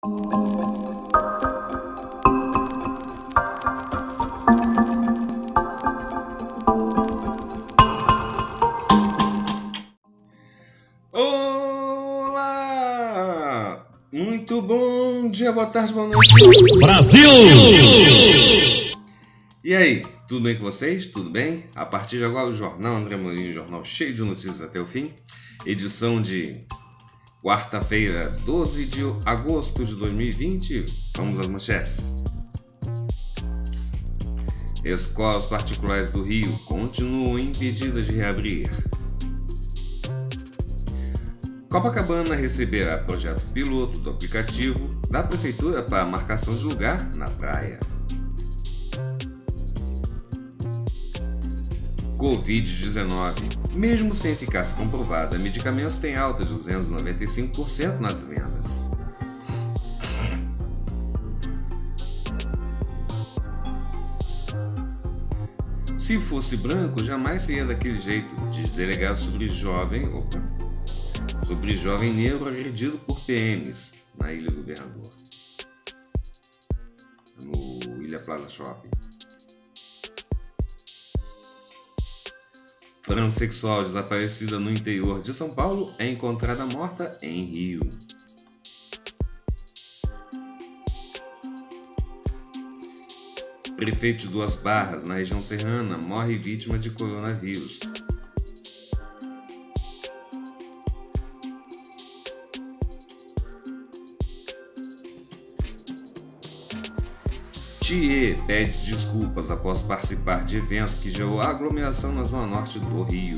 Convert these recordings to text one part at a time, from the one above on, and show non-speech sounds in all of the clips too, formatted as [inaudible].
Olá! Muito bom dia, boa tarde, boa noite. Brasil! E aí, tudo bem com vocês? Tudo bem? A partir de agora, o Jornal André Mourinho, um jornal cheio de notícias até o fim. Edição de Quarta-feira, 12 de agosto de 2020. Vamos às manchetes. Escolas particulares do Rio continuam impedidas de reabrir. Copacabana receberá projeto piloto do aplicativo da Prefeitura para marcação de lugar na praia. Covid-19. Mesmo sem eficácia comprovada, medicamentos têm alta de 295% nas vendas. Se fosse branco, jamais seria daquele jeito, diz delegado sobre jovem, opa, sobre jovem negro agredido por PMs na Ilha do Governador, no Ilha Plata Shopping. Transsexual desaparecida no interior de São Paulo é encontrada morta em Rio. Prefeito de Duas Barras, na região serrana, morre vítima de coronavírus. Thier pede desculpas após participar de evento que gerou aglomeração na zona norte do Rio.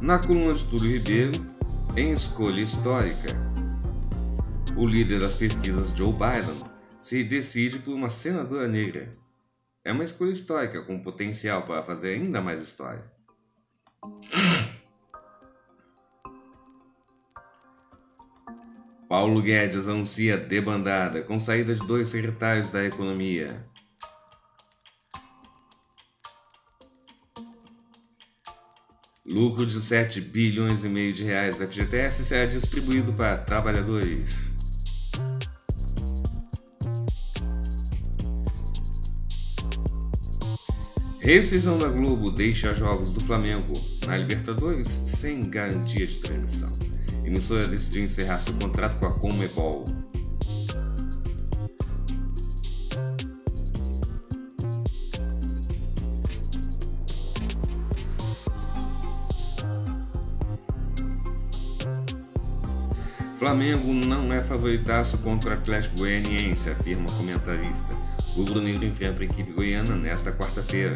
Na coluna de Túlio Ribeiro, em escolha histórica, o líder das pesquisas Joe Biden se decide por uma senadora negra. É uma escolha histórica com potencial para fazer ainda mais história. Paulo Guedes anuncia debandada com saída de dois secretários da Economia. Lucro de 7 bilhões e meio de reais da FGTS será distribuído para trabalhadores. Rescisão da Globo deixa jogos do Flamengo na Libertadores sem garantia de transmissão e decidiu encerrar seu contrato com a Comebol. Flamengo não é favoritaço contra o Atlético Goianiense, afirma comentarista. O Bruno Negro enfrenta a equipe goiana nesta quarta-feira.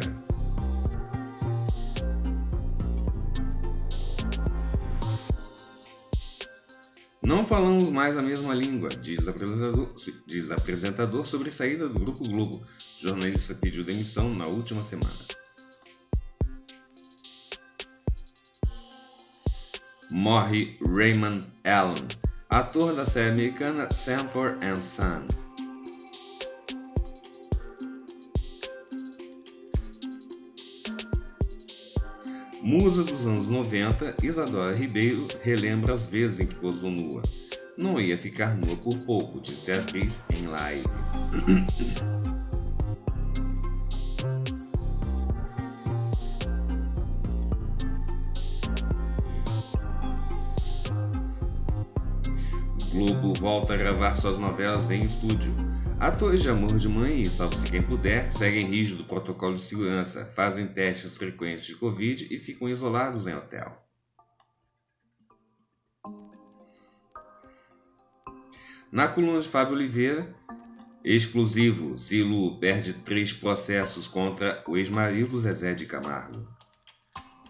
Não falamos mais a mesma língua, diz apresentador, diz apresentador sobre saída do Grupo Globo. Jornalista pediu demissão na última semana. Morre Raymond Allen, ator da série americana Sanford and Son. Musa dos anos 90, Isadora Ribeiro relembra as vezes em que posou nua. Não ia ficar nua por pouco, disse a atriz em live. [clears throat] Globo volta a gravar suas novelas em estúdio. Atores de Amor de Mãe e Salve-se Quem Puder seguem rígido protocolo de segurança, fazem testes frequentes de Covid e ficam isolados em hotel. Na coluna de Fábio Oliveira, exclusivo, Zilu perde três processos contra o ex-marido Zezé de Camargo.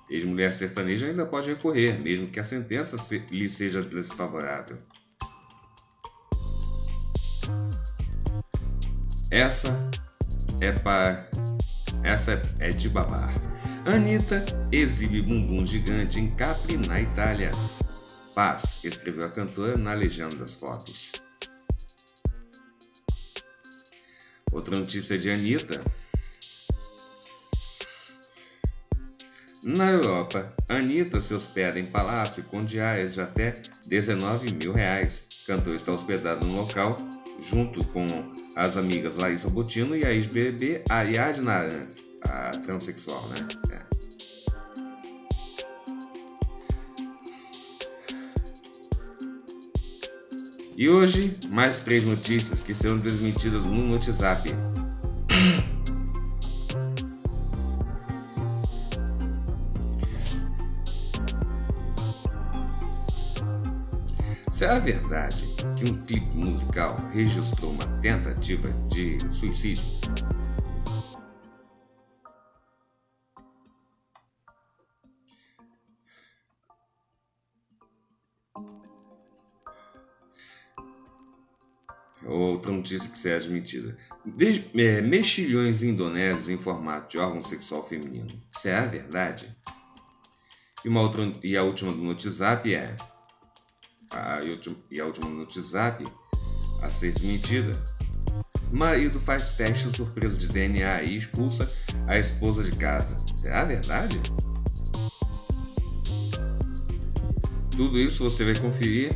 Ex-mulher sertaneja ainda pode recorrer, mesmo que a sentença lhe seja desfavorável. Essa é para. Essa é de babar. Anitta exibe bumbum gigante em Capri, na Itália. Paz, escreveu a cantora na legenda das fotos. Outra notícia de Anitta. Na Europa, Anitta se hospeda em palácio com diárias de até 19 mil reais. Cantor está hospedado no local junto com as amigas Larissa Botino e a ex-BBB Ariadna Arantes, a transexual, né? É. E hoje, mais três notícias que serão desmentidas no WhatsApp. Será é verdade que um clipe musical registrou uma tentativa de suicídio. Outra notícia que será é admitida. é, mexilhões indonésios em formato de órgão sexual feminino. Será é verdade? E, uma outra, e a última do WhatsApp é a última, e a última no WhatsApp a ser desmentida. Marido faz teste surpresa de DNA e expulsa a esposa de casa. Será verdade? Tudo isso você vai conferir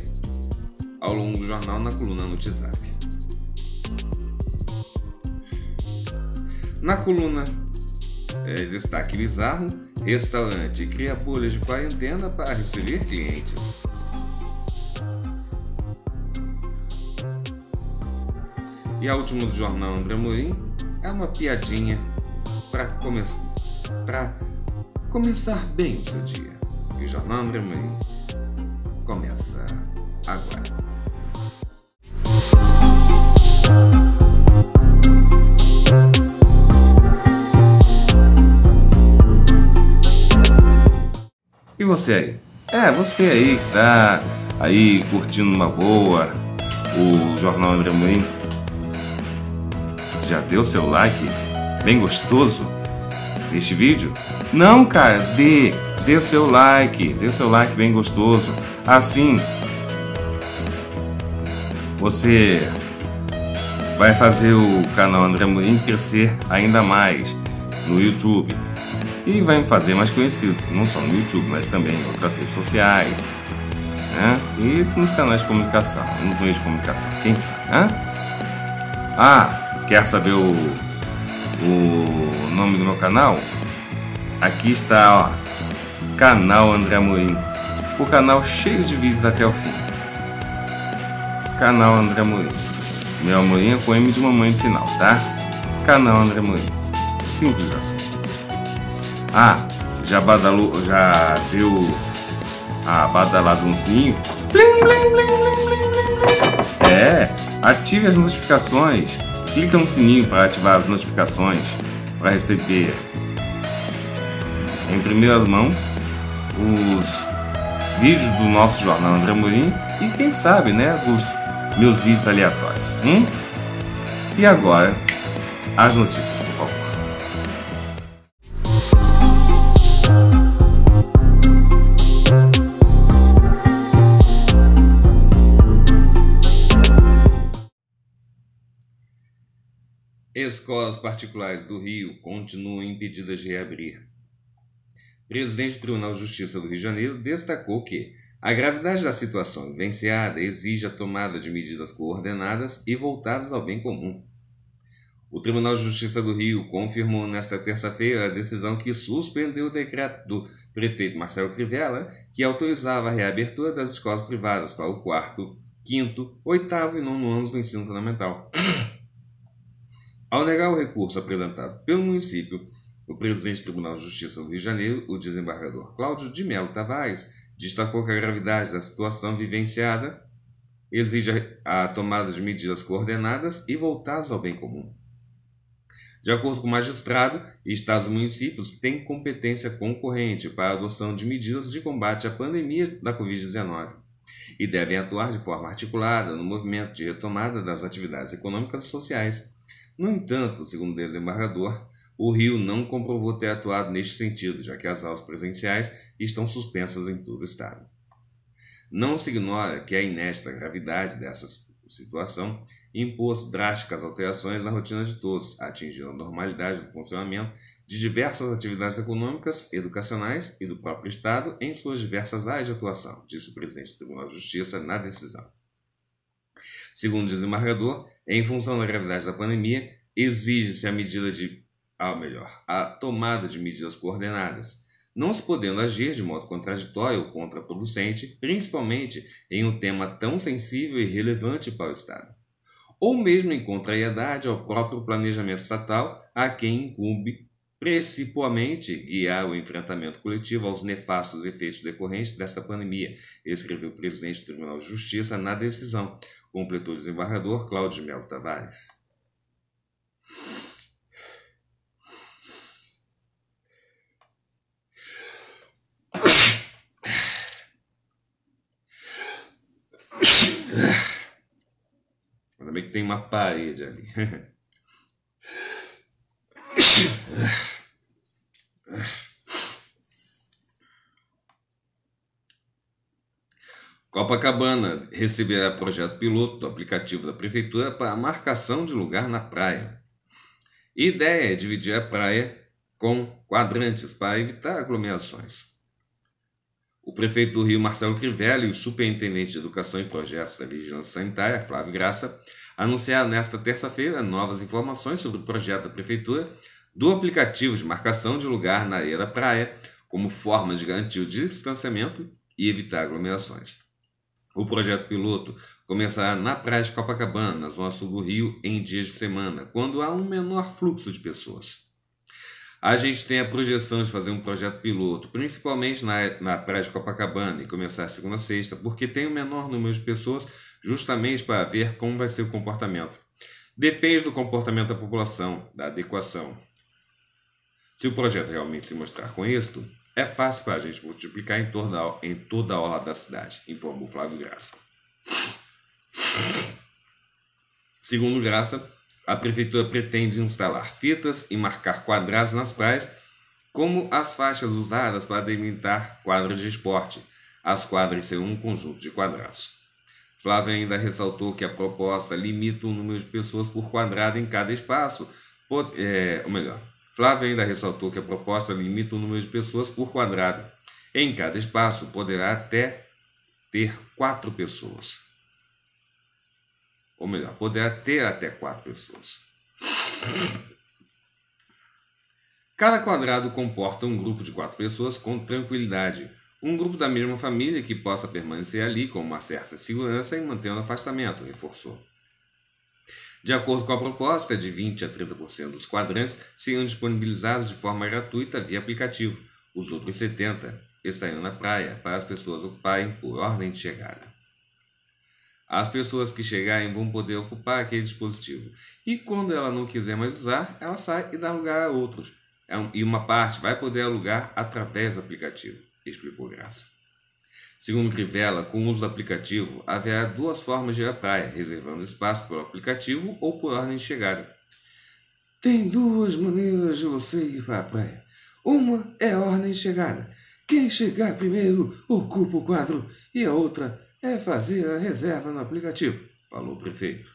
ao longo do jornal na coluna no WhatsApp. Na coluna é, Destaque Bizarro, restaurante cria bolhas de quarentena para receber clientes. e a última do jornal André Amorim é uma piadinha para come começar bem o seu dia. E o jornal André Amorim começa agora. E você aí? É, você aí que tá aí curtindo uma boa o Jornal André Moinho já deu seu like bem gostoso neste vídeo? Não, cara, dê, dê seu like, dê seu like bem gostoso. Assim, você vai fazer o canal André Morim crescer ainda mais no YouTube e vai me fazer mais conhecido, não só no YouTube, mas também em outras redes sociais né? e nos canais de comunicação, nos meios de comunicação, quem sabe, né? Ah, Quer saber o, o nome do meu canal? Aqui está, ó, canal André Amorim. O canal cheio de vídeos até o fim. Canal André Amorim. Meu amorinho é com M de mamãe final, tá? Canal André Amorim. Simples assim. Ah, já badalou, já viu a badalada um sininho? É, ative as notificações clica no sininho para ativar as notificações para receber em primeira mão os vídeos do nosso jornal André Morim e quem sabe, né, dos meus vídeos aleatórios. Hum? E agora, as notícias. escolas particulares do Rio continuam impedidas de reabrir. O presidente do Tribunal de Justiça do Rio de Janeiro destacou que a gravidade da situação vivenciada exige a tomada de medidas coordenadas e voltadas ao bem comum. O Tribunal de Justiça do Rio confirmou nesta terça-feira a decisão que suspendeu o decreto do prefeito Marcelo Crivella, que autorizava a reabertura das escolas privadas para o quarto, quinto, oitavo e nono anos do ensino fundamental. Ao negar o recurso apresentado pelo município, o presidente do Tribunal de Justiça do Rio de Janeiro, o desembargador Cláudio de Melo Tavares, destacou que a gravidade da situação vivenciada exige a tomada de medidas coordenadas e voltadas ao bem comum. De acordo com o magistrado, estados e municípios têm competência concorrente para a adoção de medidas de combate à pandemia da Covid-19 e devem atuar de forma articulada no movimento de retomada das atividades econômicas e sociais no entanto, segundo o desembargador, o Rio não comprovou ter atuado neste sentido, já que as aulas presenciais estão suspensas em todo o estado. Não se ignora que a inesta gravidade dessa situação impôs drásticas alterações na rotina de todos, atingindo a normalidade do funcionamento de diversas atividades econômicas, educacionais e do próprio Estado em suas diversas áreas de atuação, disse o presidente do Tribunal de Justiça na decisão. Segundo o desembargador, em função da gravidade da pandemia, exige-se a medida de, ao ah, melhor, a tomada de medidas coordenadas, não se podendo agir de modo contraditório ou contraproducente, principalmente em um tema tão sensível e relevante para o Estado, ou mesmo em contrariedade ao próprio planejamento estatal a quem incumbe principalmente guiar o enfrentamento coletivo aos nefastos efeitos decorrentes desta pandemia, escreveu o presidente do Tribunal de Justiça na decisão, completou o desembargador Cláudio Melo Tavares. Ainda bem que tem uma parede ali. Copacabana receberá projeto piloto do aplicativo da prefeitura para a marcação de lugar na praia. A ideia é dividir a praia com quadrantes para evitar aglomerações. O prefeito do Rio, Marcelo Crivella e o superintendente de Educação e Projetos da Vigilância Sanitária, Flávio Graça, anunciaram nesta terça-feira novas informações sobre o projeto da prefeitura do aplicativo de marcação de lugar na areia da praia, como forma de garantir o distanciamento e evitar aglomerações. O projeto piloto começará na praia de Copacabana, na zona sul do Rio, em dias de semana, quando há um menor fluxo de pessoas. A gente tem a projeção de fazer um projeto piloto, principalmente na, na praia de Copacabana, e começar segunda a sexta, porque tem o um menor número de pessoas, justamente para ver como vai ser o comportamento. Depende do comportamento da população, da adequação. Se o projeto realmente se mostrar com êxito, é fácil para a gente multiplicar em, torno, em toda a orla da cidade, informou Flávio Graça. Segundo Graça, a prefeitura pretende instalar fitas e marcar quadrados nas praias, como as faixas usadas para delimitar quadras de esporte, as quadras serão um conjunto de quadrados. Flávio ainda ressaltou que a proposta limita o número de pessoas por quadrado em cada espaço, por, é, ou melhor, Flávia ainda ressaltou que a proposta limita o número de pessoas por quadrado. Em cada espaço poderá até ter quatro pessoas. Ou melhor, poderá ter até quatro pessoas. Cada quadrado comporta um grupo de quatro pessoas com tranquilidade. Um grupo da mesma família que possa permanecer ali com uma certa segurança e mantendo afastamento, reforçou. De acordo com a proposta, de 20% a 30% dos quadrantes seriam disponibilizados de forma gratuita via aplicativo, os outros 70% estariam na praia para as pessoas ocuparem por ordem de chegada. As pessoas que chegarem vão poder ocupar aquele dispositivo, e quando ela não quiser mais usar, ela sai e dá lugar a outros, é e uma parte vai poder alugar através do aplicativo, explicou Graça. Segundo Crivella, com o uso do aplicativo, haverá duas formas de ir à praia, reservando espaço pelo aplicativo ou por ordem de chegada. Tem duas maneiras de você ir para a praia. Uma é a ordem de chegada. Quem chegar primeiro ocupa o quadro. E a outra é fazer a reserva no aplicativo, falou o prefeito.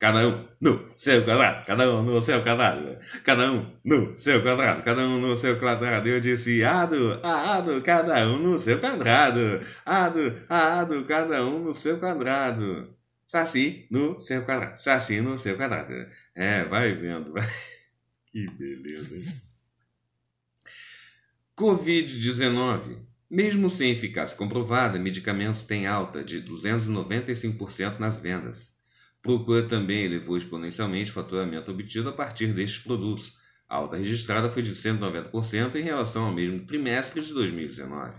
Cada um no seu quadrado, cada um no seu quadrado, cada um no seu quadrado, cada um no seu quadrado. Eu disse ado, ado, cada um no seu quadrado, ado, ado, cada um no seu quadrado. Saci no seu quadrado, saci no seu quadrado. É, vai vendo, vai. [laughs] Que beleza. Covid-19. Mesmo sem eficácia comprovada, medicamentos têm alta de 295% nas vendas. Procura também elevou exponencialmente o faturamento obtido a partir destes produtos. A alta registrada foi de 190% em relação ao mesmo trimestre de 2019.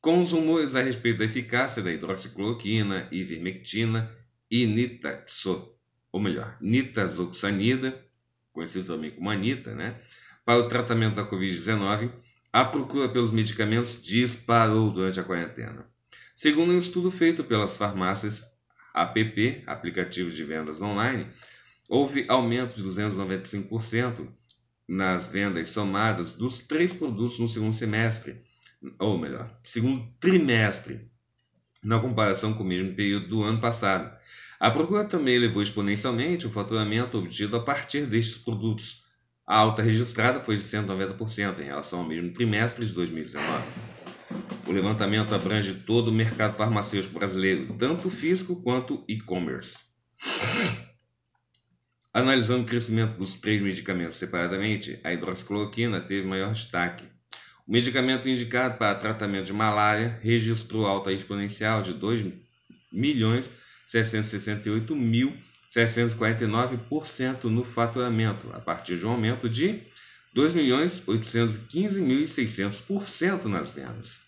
Com os rumores a respeito da eficácia da hidroxicloroquina, ivermectina e nitaxo, ou melhor, nitazoxanida, conhecido também como anita, né, para o tratamento da Covid-19, a procura pelos medicamentos disparou durante a quarentena. Segundo um estudo feito pelas farmácias APP, aplicativos de vendas online, houve aumento de 295% nas vendas somadas dos três produtos no segundo semestre, ou melhor, segundo trimestre, na comparação com o mesmo período do ano passado. A procura também elevou exponencialmente o faturamento obtido a partir destes produtos. A alta registrada foi de 190% em relação ao mesmo trimestre de 2019. O levantamento abrange todo o mercado farmacêutico brasileiro, tanto físico quanto e-commerce. Analisando o crescimento dos três medicamentos separadamente, a hidroxicloroquina teve maior destaque. O medicamento indicado para tratamento de malária registrou alta exponencial de 2 milhões mil no faturamento, a partir de um aumento de 2.815.600% nas vendas.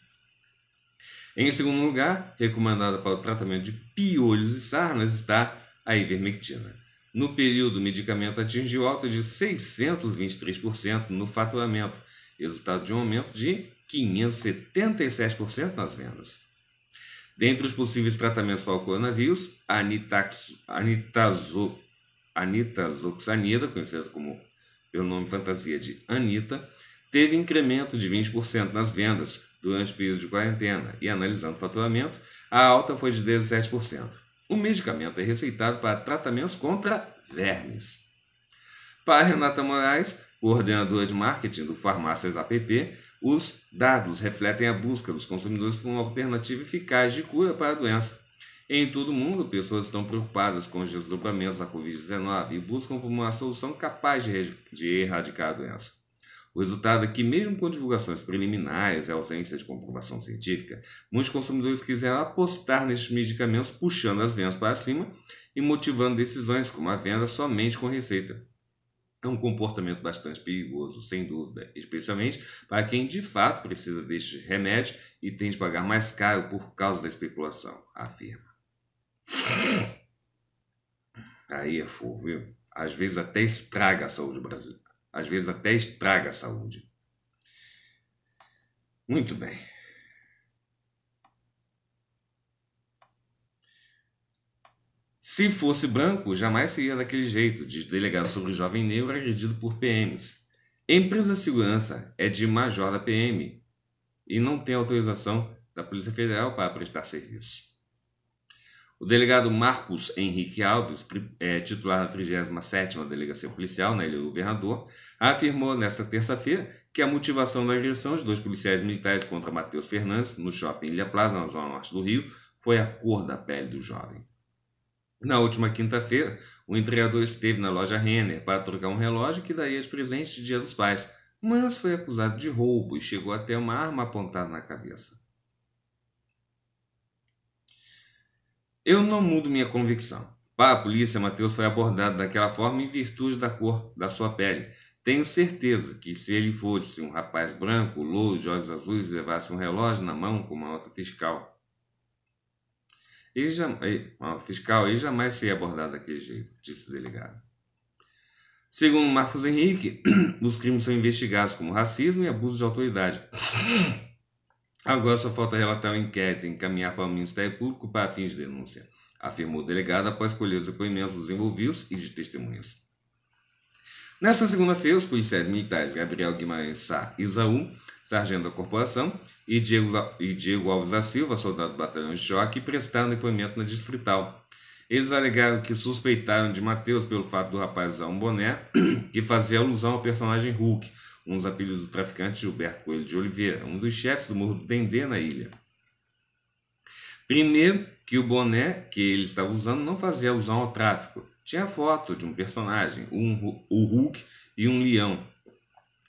Em segundo lugar, recomendada para o tratamento de piolhos e sarnas está a ivermectina. No período, o medicamento atingiu alta de 623% no faturamento, resultado de um aumento de 577% nas vendas. Dentre os possíveis tratamentos para o coronavírus, a anitazo, anitazoxanida, conhecida como pelo nome fantasia de Anitta, teve incremento de 20% nas vendas durante o período de quarentena e, analisando o faturamento, a alta foi de 17%. O medicamento é receitado para tratamentos contra vermes. Para Renata Moraes, coordenadora de marketing do Farmácias APP, os dados refletem a busca dos consumidores por uma alternativa eficaz de cura para a doença em todo o mundo, pessoas estão preocupadas com os desdobramentos da Covid-19 e buscam por uma solução capaz de, erradicar a doença. O resultado é que, mesmo com divulgações preliminares e ausência de comprovação científica, muitos consumidores quiseram apostar nesses medicamentos, puxando as vendas para cima e motivando decisões como a venda somente com receita. É um comportamento bastante perigoso, sem dúvida, especialmente para quem de fato precisa deste remédio e tem de pagar mais caro por causa da especulação, afirma. Aí é fogo, viu? Às vezes até estraga a saúde Brasil. Às vezes até estraga a saúde. Muito bem. Se fosse branco, jamais seria daquele jeito, diz delegado sobre jovem negro agredido por PMs. Empresa de segurança é de major da PM e não tem autorização da Polícia Federal para prestar serviço. O delegado Marcos Henrique Alves, é, titular da 37ª Delegacia Policial na né, Ilha do é Governador, afirmou nesta terça-feira que a motivação da agressão de dois policiais militares contra Matheus Fernandes no shopping Ilha Plaza, na zona norte do Rio, foi a cor da pele do jovem. Na última quinta-feira, o entregador esteve na loja Renner para trocar um relógio que daria de presente de Dia dos Pais, mas foi acusado de roubo e chegou até uma arma apontada na cabeça. Eu não mudo minha convicção. Para a polícia, Mateus foi abordado daquela forma em virtude da cor da sua pele. Tenho certeza que se ele fosse um rapaz branco, louro, de olhos azuis e levasse um relógio na mão com uma nota fiscal, ele eh, uma nota fiscal, ele jamais seria abordado daquele jeito, disse o delegado. Segundo Marcos Henrique, [clears throat] os crimes são investigados como racismo e abuso de autoridade. Agora só falta relatar o inquérito e encaminhar para o Ministério Público para fins de denúncia, afirmou o delegado após colher os depoimentos dos envolvidos e de testemunhas. Nesta segunda-feira, os policiais militares Gabriel Guimarães Sá Isaú, sargento da corporação, e Diego, e Diego Alves da Silva, soldado do batalhão de choque, prestaram depoimento na distrital. Eles alegaram que suspeitaram de Matheus pelo fato do rapaz usar um boné [coughs] que fazia alusão ao personagem Hulk, um dos apelidos do traficante Gilberto Coelho de Oliveira, um dos chefes do Morro do Dendê na ilha. Primeiro, que o boné que ele estava usando não fazia alusão ao tráfico. Tinha foto de um personagem, um, o Hulk e um leão.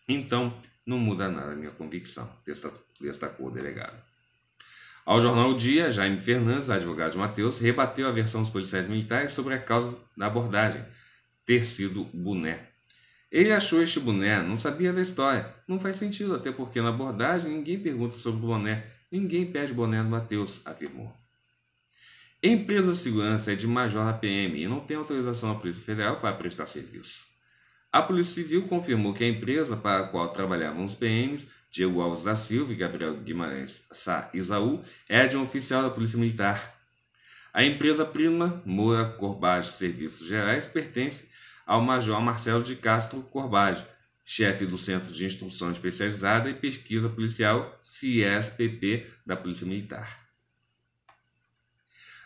Então, não muda nada a minha convicção, destacou o delegado. Ao jornal O Dia, Jaime Fernandes, advogado de Matheus, rebateu a versão dos policiais militares sobre a causa da abordagem ter sido boné ele achou este boné, não sabia da história. Não faz sentido, até porque na abordagem ninguém pergunta sobre o boné, ninguém pede boné do Mateus, afirmou. Empresa de segurança é de major na PM e não tem autorização da Polícia Federal para prestar serviço. A Polícia Civil confirmou que a empresa para a qual trabalhavam os PMs, Diego Alves da Silva e Gabriel Guimarães Sá Isaú, é de um oficial da Polícia Militar. A empresa prima Moura Corbage Serviços Gerais pertence ao Major Marcelo de Castro Corbage, chefe do Centro de Instrução Especializada e Pesquisa Policial CISPP da Polícia Militar.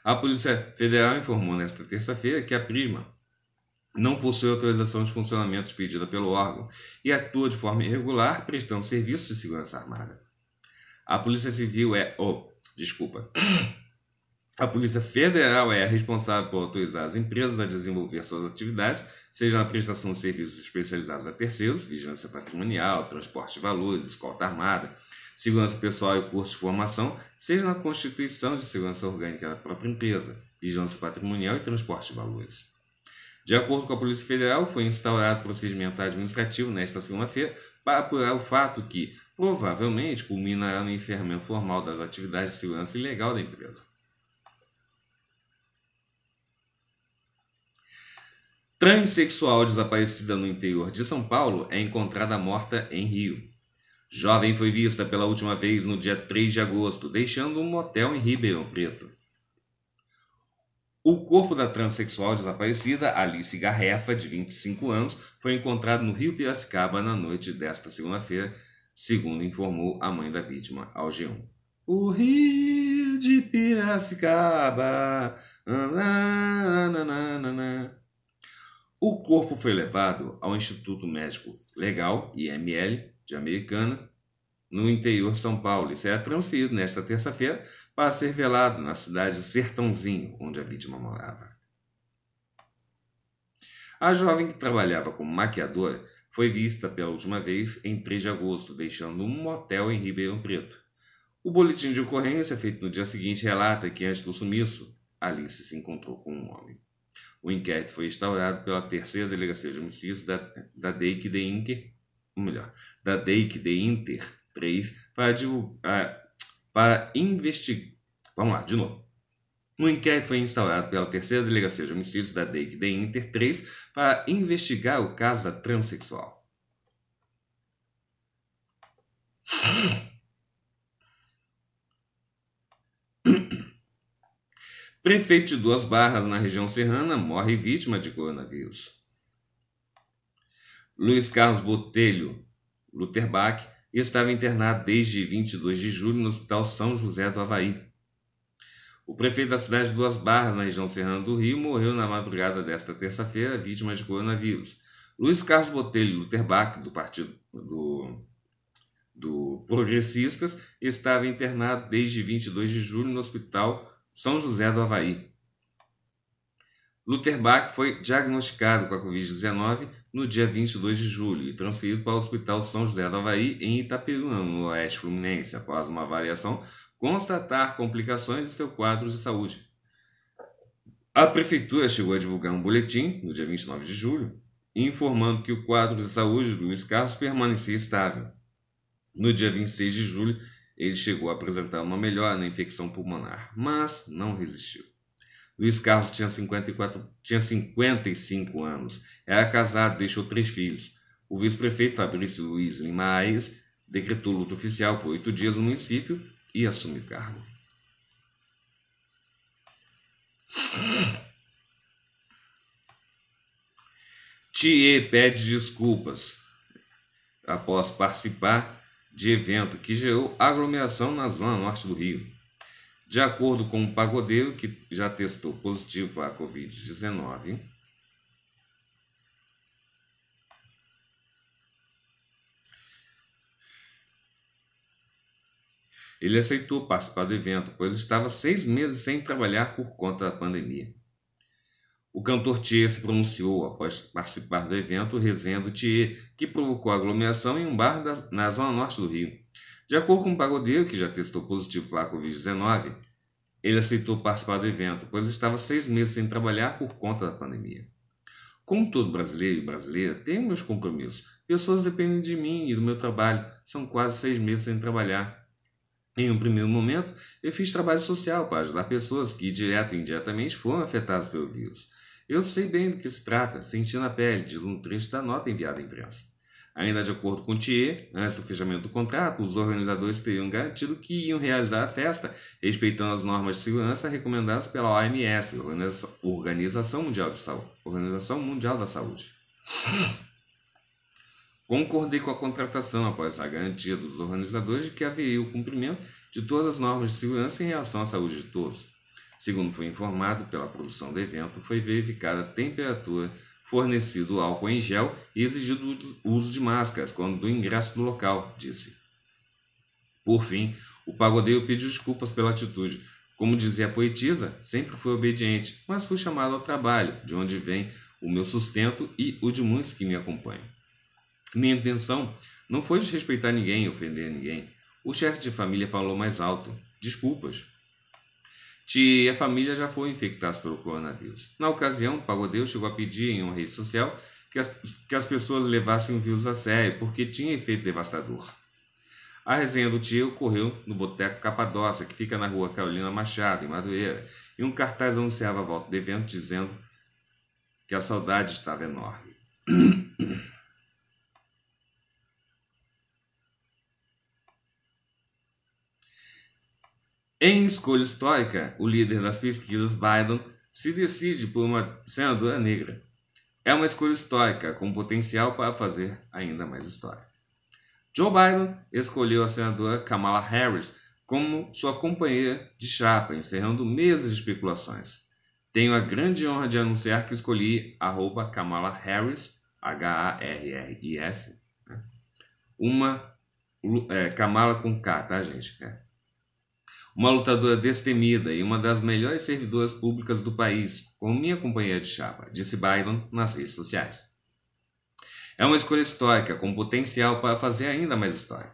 A Polícia Federal informou nesta terça-feira que a Prisma não possui autorização de funcionamento pedida pelo órgão e atua de forma irregular prestando serviços de segurança armada. A Polícia Civil é oh, desculpa. A Polícia Federal é responsável por autorizar as empresas a desenvolver suas atividades seja na prestação de serviços especializados a terceiros, vigilância patrimonial, transporte de valores, escolta armada, segurança pessoal e curso de formação, seja na constituição de segurança orgânica da própria empresa, vigilância patrimonial e transporte de valores. De acordo com a Polícia Federal, foi instaurado procedimento administrativo nesta segunda-feira para apurar o fato que, provavelmente, culminará no encerramento formal das atividades de segurança ilegal da empresa. Transsexual desaparecida no interior de São Paulo é encontrada morta em Rio. Jovem foi vista pela última vez no dia 3 de agosto, deixando um motel em Ribeirão Preto. O corpo da transexual desaparecida, Alice Garrefa, de 25 anos, foi encontrado no Rio Piracicaba na noite desta segunda-feira, segundo informou a mãe da vítima ao G1. O Rio de Piracicaba. Nananana. O corpo foi levado ao Instituto Médico Legal, IML, de Americana, no interior de São Paulo e será é transferido nesta terça-feira para ser velado na cidade de Sertãozinho, onde a vítima morava. A jovem que trabalhava como maquiadora foi vista pela última vez em 3 de agosto, deixando um motel em Ribeirão Preto. O boletim de ocorrência feito no dia seguinte relata que antes do sumiço, Alice se encontrou com um homem. O inquérito foi instaurado pela terceira delegacia de homicídios da, da DEIC de Inter, melhor, da DEIC de Inter 3, para, para investigar. Vamos lá, de novo. O inquérito foi instaurado pela terceira delegacia de homicídios da DEIC de Inter 3 para investigar o caso da transexual. Prefeito de Duas Barras, na região serrana, morre vítima de coronavírus. Luiz Carlos Botelho Luterbach estava internado desde 22 de julho no Hospital São José do Havaí. O prefeito da cidade de Duas Barras, na região serrana do Rio, morreu na madrugada desta terça-feira, vítima de coronavírus. Luiz Carlos Botelho Luterbach, do Partido do, do Progressistas, estava internado desde 22 de julho no Hospital são José do Havaí. Luther Bach foi diagnosticado com a Covid-19 no dia 22 de julho e transferido para o Hospital São José do Havaí, em Itaperuna, no Oeste Fluminense, após uma avaliação constatar complicações em seu quadro de saúde. A prefeitura chegou a divulgar um boletim no dia 29 de julho, informando que o quadro de saúde do Luiz Carlos permanecia estável. No dia 26 de julho, ele chegou a apresentar uma melhora na infecção pulmonar, mas não resistiu. Luiz Carlos tinha, 54, tinha 55 anos, era casado, deixou três filhos. O vice-prefeito Fabrício Luiz Limaes decretou luto oficial por oito dias no município e assumiu o cargo. Tietê pede desculpas após participar de evento que gerou aglomeração na zona norte do Rio. De acordo com um pagodeiro que já testou positivo para a Covid-19, ele aceitou participar do evento, pois estava seis meses sem trabalhar por conta da pandemia. O cantor Thier se pronunciou após participar do evento Rezendo Thier, que provocou aglomeração em um bar da, na zona norte do Rio. De acordo com o um pagodeiro, que já testou positivo para a Covid-19, ele aceitou participar do evento, pois estava seis meses sem trabalhar por conta da pandemia. Como todo brasileiro e brasileira, tenho meus compromissos. Pessoas dependem de mim e do meu trabalho. São quase seis meses sem trabalhar. Em um primeiro momento, eu fiz trabalho social para ajudar pessoas que, direta e indiretamente, foram afetadas pelo vírus. Eu sei bem do que se trata, senti na pele, diz um trecho da nota enviada à imprensa. Ainda de acordo com o Thier, antes do fechamento do contrato, os organizadores teriam garantido que iam realizar a festa, respeitando as normas de segurança recomendadas pela OMS, Organização Mundial, de Saúde, Organização Mundial da Saúde. Concordei com a contratação após a garantia dos organizadores de que haveria o cumprimento de todas as normas de segurança em relação à saúde de todos. Segundo foi informado pela produção do evento, foi verificada a temperatura, fornecido álcool em gel e exigido o uso de máscaras quando do ingresso do local, disse. Por fim, o pagodeiro pediu desculpas pela atitude. Como dizia a poetisa, sempre fui obediente, mas fui chamado ao trabalho, de onde vem o meu sustento e o de muitos que me acompanham. Minha intenção não foi desrespeitar ninguém e ofender ninguém. O chefe de família falou mais alto. Desculpas, Tia e a família já foram infectados pelo coronavírus. Na ocasião, o pagodeiro chegou a pedir em uma rede social que as, que as pessoas levassem o vírus a sério, porque tinha efeito devastador. A resenha do tio ocorreu no Boteco Capadócia, que fica na rua Carolina Machado, em Madureira, e um cartaz anunciava a volta do evento dizendo que a saudade estava enorme. [coughs] Em escolha histórica, o líder das pesquisas, Biden, se decide por uma senadora negra. É uma escolha histórica, com potencial para fazer ainda mais história. Joe Biden escolheu a senadora Kamala Harris como sua companheira de chapa, encerrando meses de especulações. Tenho a grande honra de anunciar que escolhi arroba Kamala Harris, H-A-R-R-I-S, né? uma é, Kamala com K, tá, gente? É. Uma lutadora destemida e uma das melhores servidoras públicas do país, como minha companheira de chapa, disse Biden nas redes sociais. É uma escolha histórica, com potencial para fazer ainda mais história.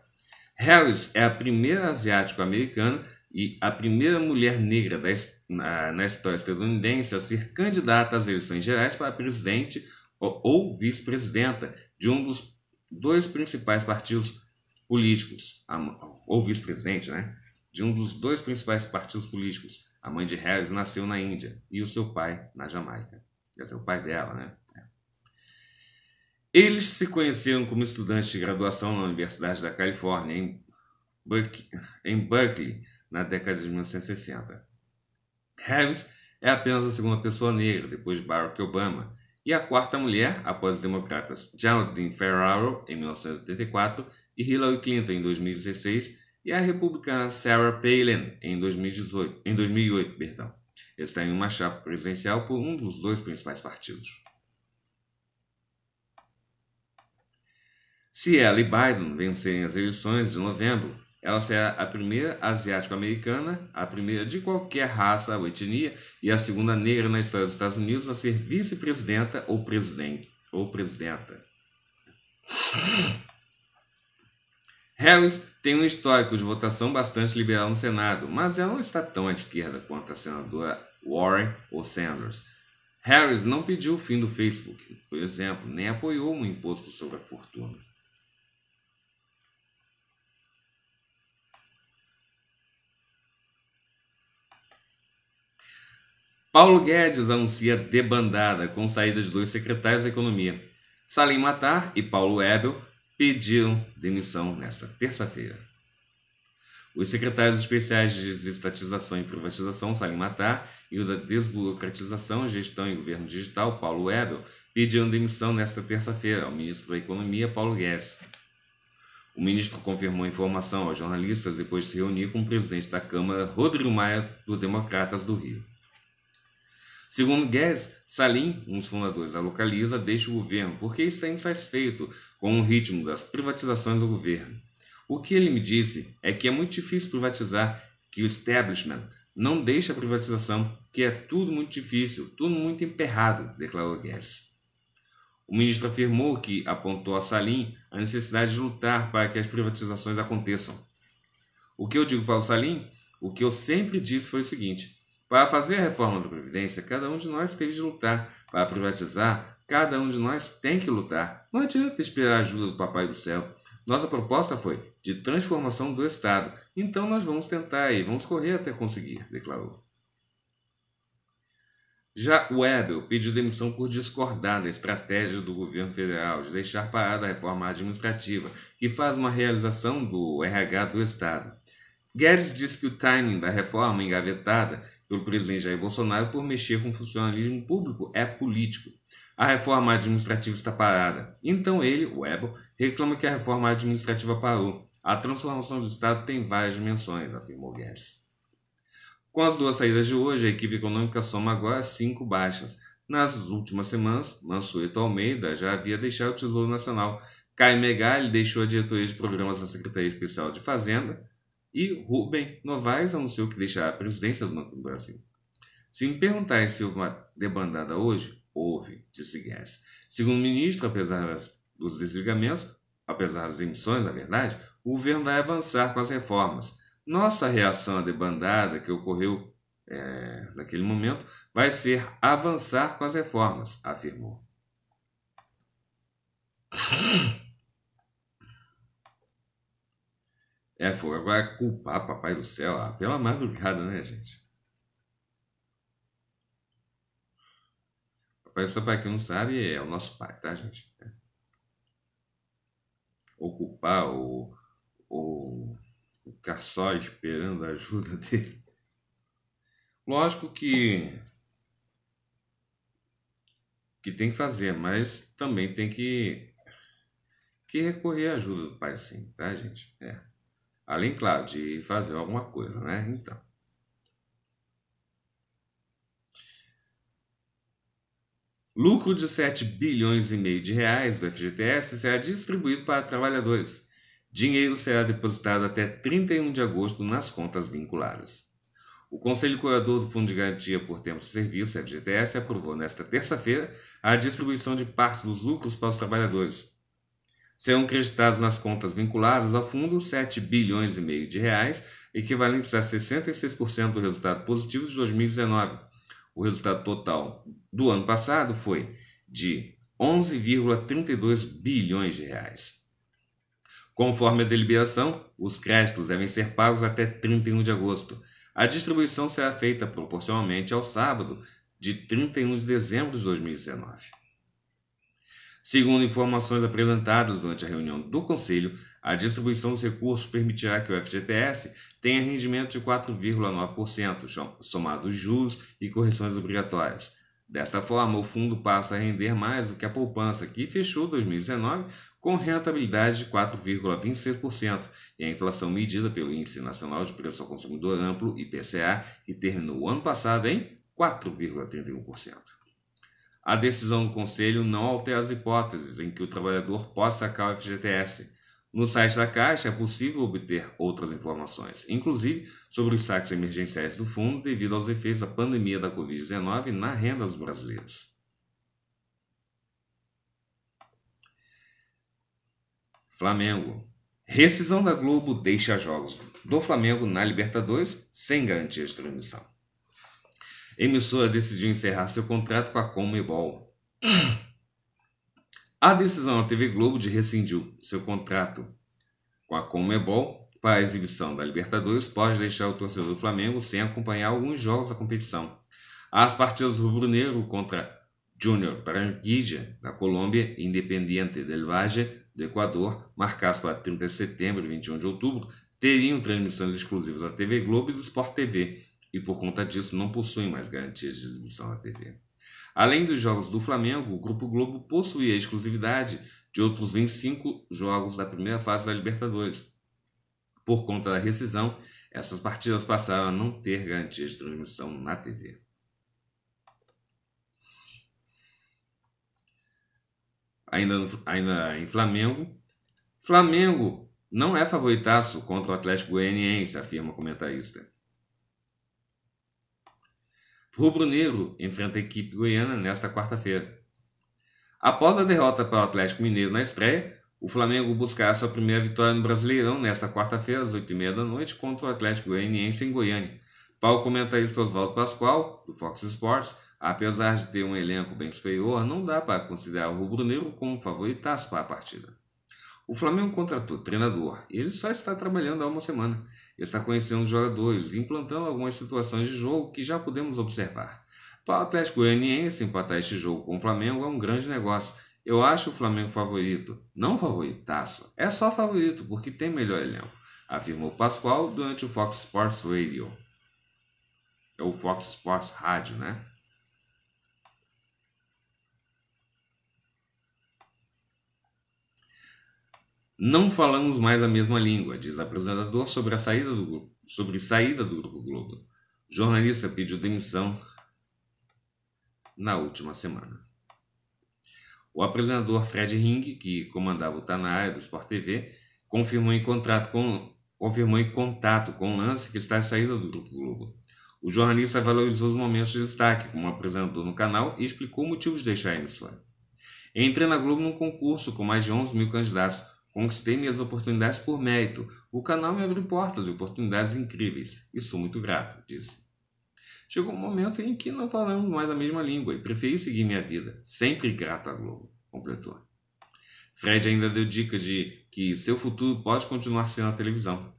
Harris é a primeira asiático-americana e a primeira mulher negra da, na, na, história estadunidense a ser candidata às eleições gerais para presidente ou, ou vice-presidenta de um dos dois principais partidos políticos, ou vice-presidente, né? de um dos dois principais partidos políticos. A mãe de Harris nasceu na Índia e o seu pai na Jamaica. Quer dizer, o pai dela, né? É. Eles se conheceram como estudantes de graduação na Universidade da Califórnia, em, em Berkeley, na década de 1960. Harris é apenas a segunda pessoa negra, depois de Barack Obama, e a quarta mulher, após os democratas Geraldine Ferraro, em 1984, e Hillary Clinton, em 2016, e a republicana Sarah Palin em, 2018, em 2008. Perdão. Está em uma chapa presidencial por um dos dois principais partidos. Se ela e Biden vencerem as eleições de novembro, ela será a primeira asiático-americana, a primeira de qualquer raça ou etnia e a segunda negra na história dos Estados Unidos a ser vice-presidenta ou presidente ou presidenta. Harris tem um histórico de votação bastante liberal no Senado, mas ela não está tão à esquerda quanto a senadora Warren ou Sanders. Harris não pediu o fim do Facebook, por exemplo, nem apoiou um imposto sobre a fortuna. Paulo Guedes anuncia debandada com saída de dois secretários da Economia. Salim Matar e Paulo Ebel pediram demissão nesta terça-feira. Os secretários especiais de desestatização e privatização, Salim Matar, e o da desburocratização, gestão e governo digital, Paulo Edel, pediram demissão nesta terça-feira ao ministro da Economia, Paulo Guedes. O ministro confirmou a informação aos jornalistas depois de se reunir com o presidente da Câmara, Rodrigo Maia, do Democratas do Rio. Segundo Guedes, Salim, um dos fundadores da Localiza, deixa o governo porque está insatisfeito com o ritmo das privatizações do governo. O que ele me disse é que é muito difícil privatizar, que o establishment não deixa a privatização, que é tudo muito difícil, tudo muito emperrado, declarou Guedes. O ministro afirmou que apontou a Salim a necessidade de lutar para que as privatizações aconteçam. O que eu digo para o Salim? O que eu sempre disse foi o seguinte: para fazer a reforma da Previdência, cada um de nós teve de lutar. Para privatizar, cada um de nós tem que lutar. Não adianta esperar a ajuda do Papai do Céu. Nossa proposta foi de transformação do Estado. Então nós vamos tentar e vamos correr até conseguir, declarou. Já o Webel pediu demissão por discordar da estratégia do governo federal de deixar parada a reforma administrativa, que faz uma realização do RH do Estado. Guedes disse que o timing da reforma engavetada pelo presidente Jair Bolsonaro por mexer com o funcionalismo público é político. A reforma administrativa está parada. Então ele, o Ebel, reclama que a reforma administrativa parou. A transformação do Estado tem várias dimensões, afirmou Guedes. Com as duas saídas de hoje, a equipe econômica soma agora cinco baixas. Nas últimas semanas, Mansueto Almeida já havia deixado o Tesouro Nacional. Caio Megali deixou a diretoria de programas da Secretaria Especial de Fazenda e Rubem Novaes anunciou que deixará a presidência do Banco do Brasil. Se me perguntar se houve uma debandada hoje, houve, disse Guedes. Segundo o ministro, apesar dos desligamentos, apesar das emissões, na verdade, o governo vai avançar com as reformas. Nossa reação à debandada que ocorreu é, naquele momento vai ser avançar com as reformas, afirmou. É, foi agora culpar Papai do Céu ah, pela madrugada, né, gente? Papai do Céu, para quem não sabe, é o nosso pai, tá, gente? É. Ou culpar o, o, o Cassol esperando a ajuda [laughs] dele. Lógico que que tem que fazer, mas também tem que que recorrer à ajuda do pai sim, tá, gente? É. Além, claro, de fazer alguma coisa, né? Então. Lucro de 7 bilhões e meio de reais do FGTS será distribuído para trabalhadores. Dinheiro será depositado até 31 de agosto nas contas vinculadas. O Conselho Curador do Fundo de Garantia por Tempo de Serviço, FGTS, aprovou nesta terça-feira a distribuição de parte dos lucros para os trabalhadores serão creditados nas contas vinculadas ao fundo 7 bilhões e meio de reais, equivalentes a 66% do resultado positivo de 2019. O resultado total do ano passado foi de 11,32 bilhões de reais. Conforme a deliberação, os créditos devem ser pagos até 31 de agosto. A distribuição será feita proporcionalmente ao sábado de 31 de dezembro de 2019. Segundo informações apresentadas durante a reunião do Conselho, a distribuição dos recursos permitirá que o FGTS tenha rendimento de 4,9%, somados juros e correções obrigatórias. Desta forma, o fundo passa a render mais do que a poupança, que fechou 2019 com rentabilidade de 4,26%, e a inflação medida pelo Índice Nacional de Preço ao Consumidor Amplo, IPCA, que terminou o ano passado em 4,31%. A decisão do Conselho não altera as hipóteses em que o trabalhador possa sacar o FGTS. No site da Caixa é possível obter outras informações, inclusive sobre os saques emergenciais do fundo devido aos efeitos da pandemia da Covid-19 na renda dos brasileiros. Flamengo. Rescisão da Globo deixa jogos do Flamengo na Libertadores sem garantias de transmissão emissora decidiu encerrar seu contrato com a Comebol. A decisão da TV Globo de rescindir seu contrato com a Comebol para a exibição da Libertadores pode deixar o torcedor do Flamengo sem acompanhar alguns jogos da competição. As partidas do Rubro-Negro contra Júnior Barranquilla, da Colômbia, e Independiente del Valle, do Equador, marcadas para 30 de setembro e 21 de outubro, teriam transmissões exclusivas da TV Globo e do Sport TV, e por conta disso não possuem mais garantias de exibição na TV. Além dos jogos do Flamengo, o Grupo Globo possuía a exclusividade de outros 25 jogos da primeira fase da Libertadores. Por conta da rescisão, essas partidas passaram a não ter garantias de transmissão na TV. Ainda, no, ainda em Flamengo, Flamengo não é favoritaço contra o Atlético Goianiense, afirma o comentarista. Rubro Negro enfrenta a equipe goiana nesta quarta-feira. Após a derrota para o Atlético Mineiro na estreia, o Flamengo buscará sua primeira vitória no Brasileirão nesta quarta-feira, às 8h30 da noite, contra o Atlético Goianiense em Goiânia. Para o comentarista Oswaldo Pascoal, do Fox Sports, apesar de ter um elenco bem superior, não dá para considerar o rubro-negro como favoritaço para a partida. O Flamengo contratou treinador. Ele só está trabalhando há uma semana. Ele está conhecendo os jogadores, implantando algumas situações de jogo que já podemos observar. Para o Atlético Goianiense empatar este jogo com o Flamengo é um grande negócio. Eu acho o Flamengo favorito, não favoritaço, é só favorito porque tem melhor elenco, afirmou Pascoal durante o Fox Sports Radio. É o Fox Sports Rádio, né? Não falamos mais a mesma língua, diz apresentador sobre a saída do grupo, sobre saída do grupo Globo. jornalista pediu demissão na última semana. O apresentador Fred Ring, que comandava o Tanaya do Sport TV, confirmou em contrato com confirmou em contato com Lance que está em saída do Grupo Globo. O jornalista valorizou os momentos de destaque como apresentador no canal e explicou motivos de deixar a emissora. Entrei na Globo num concurso com mais de 11 mil candidatos. Conquistei minhas oportunidades por mérito. O canal me abriu portas e oportunidades incríveis. E sou muito grato, disse. Chegou um momento em que não falamos mais a mesma língua e preferi seguir minha vida, sempre grato à Globo, completou. Fred ainda deu dicas de que seu futuro pode continuar sendo a televisão.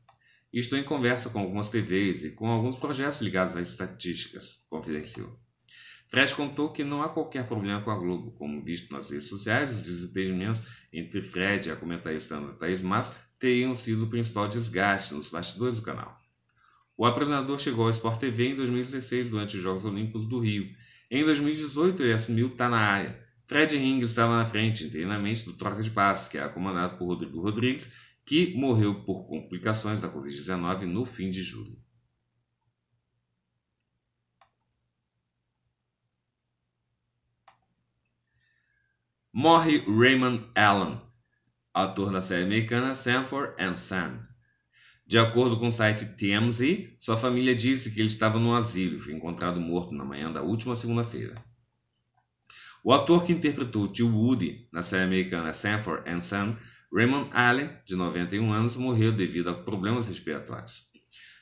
estou em conversa com algumas TVs e com alguns projetos ligados às estatísticas, confidenciou. Fred contou que não há qualquer problema com a Globo. Como visto nas redes sociais, os desentendimentos entre Fred e a comentarista Ana Thaís Mas teriam sido o principal desgaste nos bastidores do canal. O apresentador chegou ao Sport TV em 2016, durante os Jogos Olímpicos do Rio. Em 2018, ele assumiu Tá na área. Fred Ring estava na frente, internamente, do Troca de Passos, que era comandado por Rodrigo Rodrigues, que morreu por complicações da Covid-19 no fim de julho. Morre Raymond Allen, ator da série americana Sanford and Son. De acordo com o site TMZ, sua família disse que ele estava no asilo e foi encontrado morto na manhã da última segunda-feira. O ator que interpretou Tio Woody na série americana Sanford and Son, Raymond Allen, de 91 anos, morreu devido a problemas respiratórios.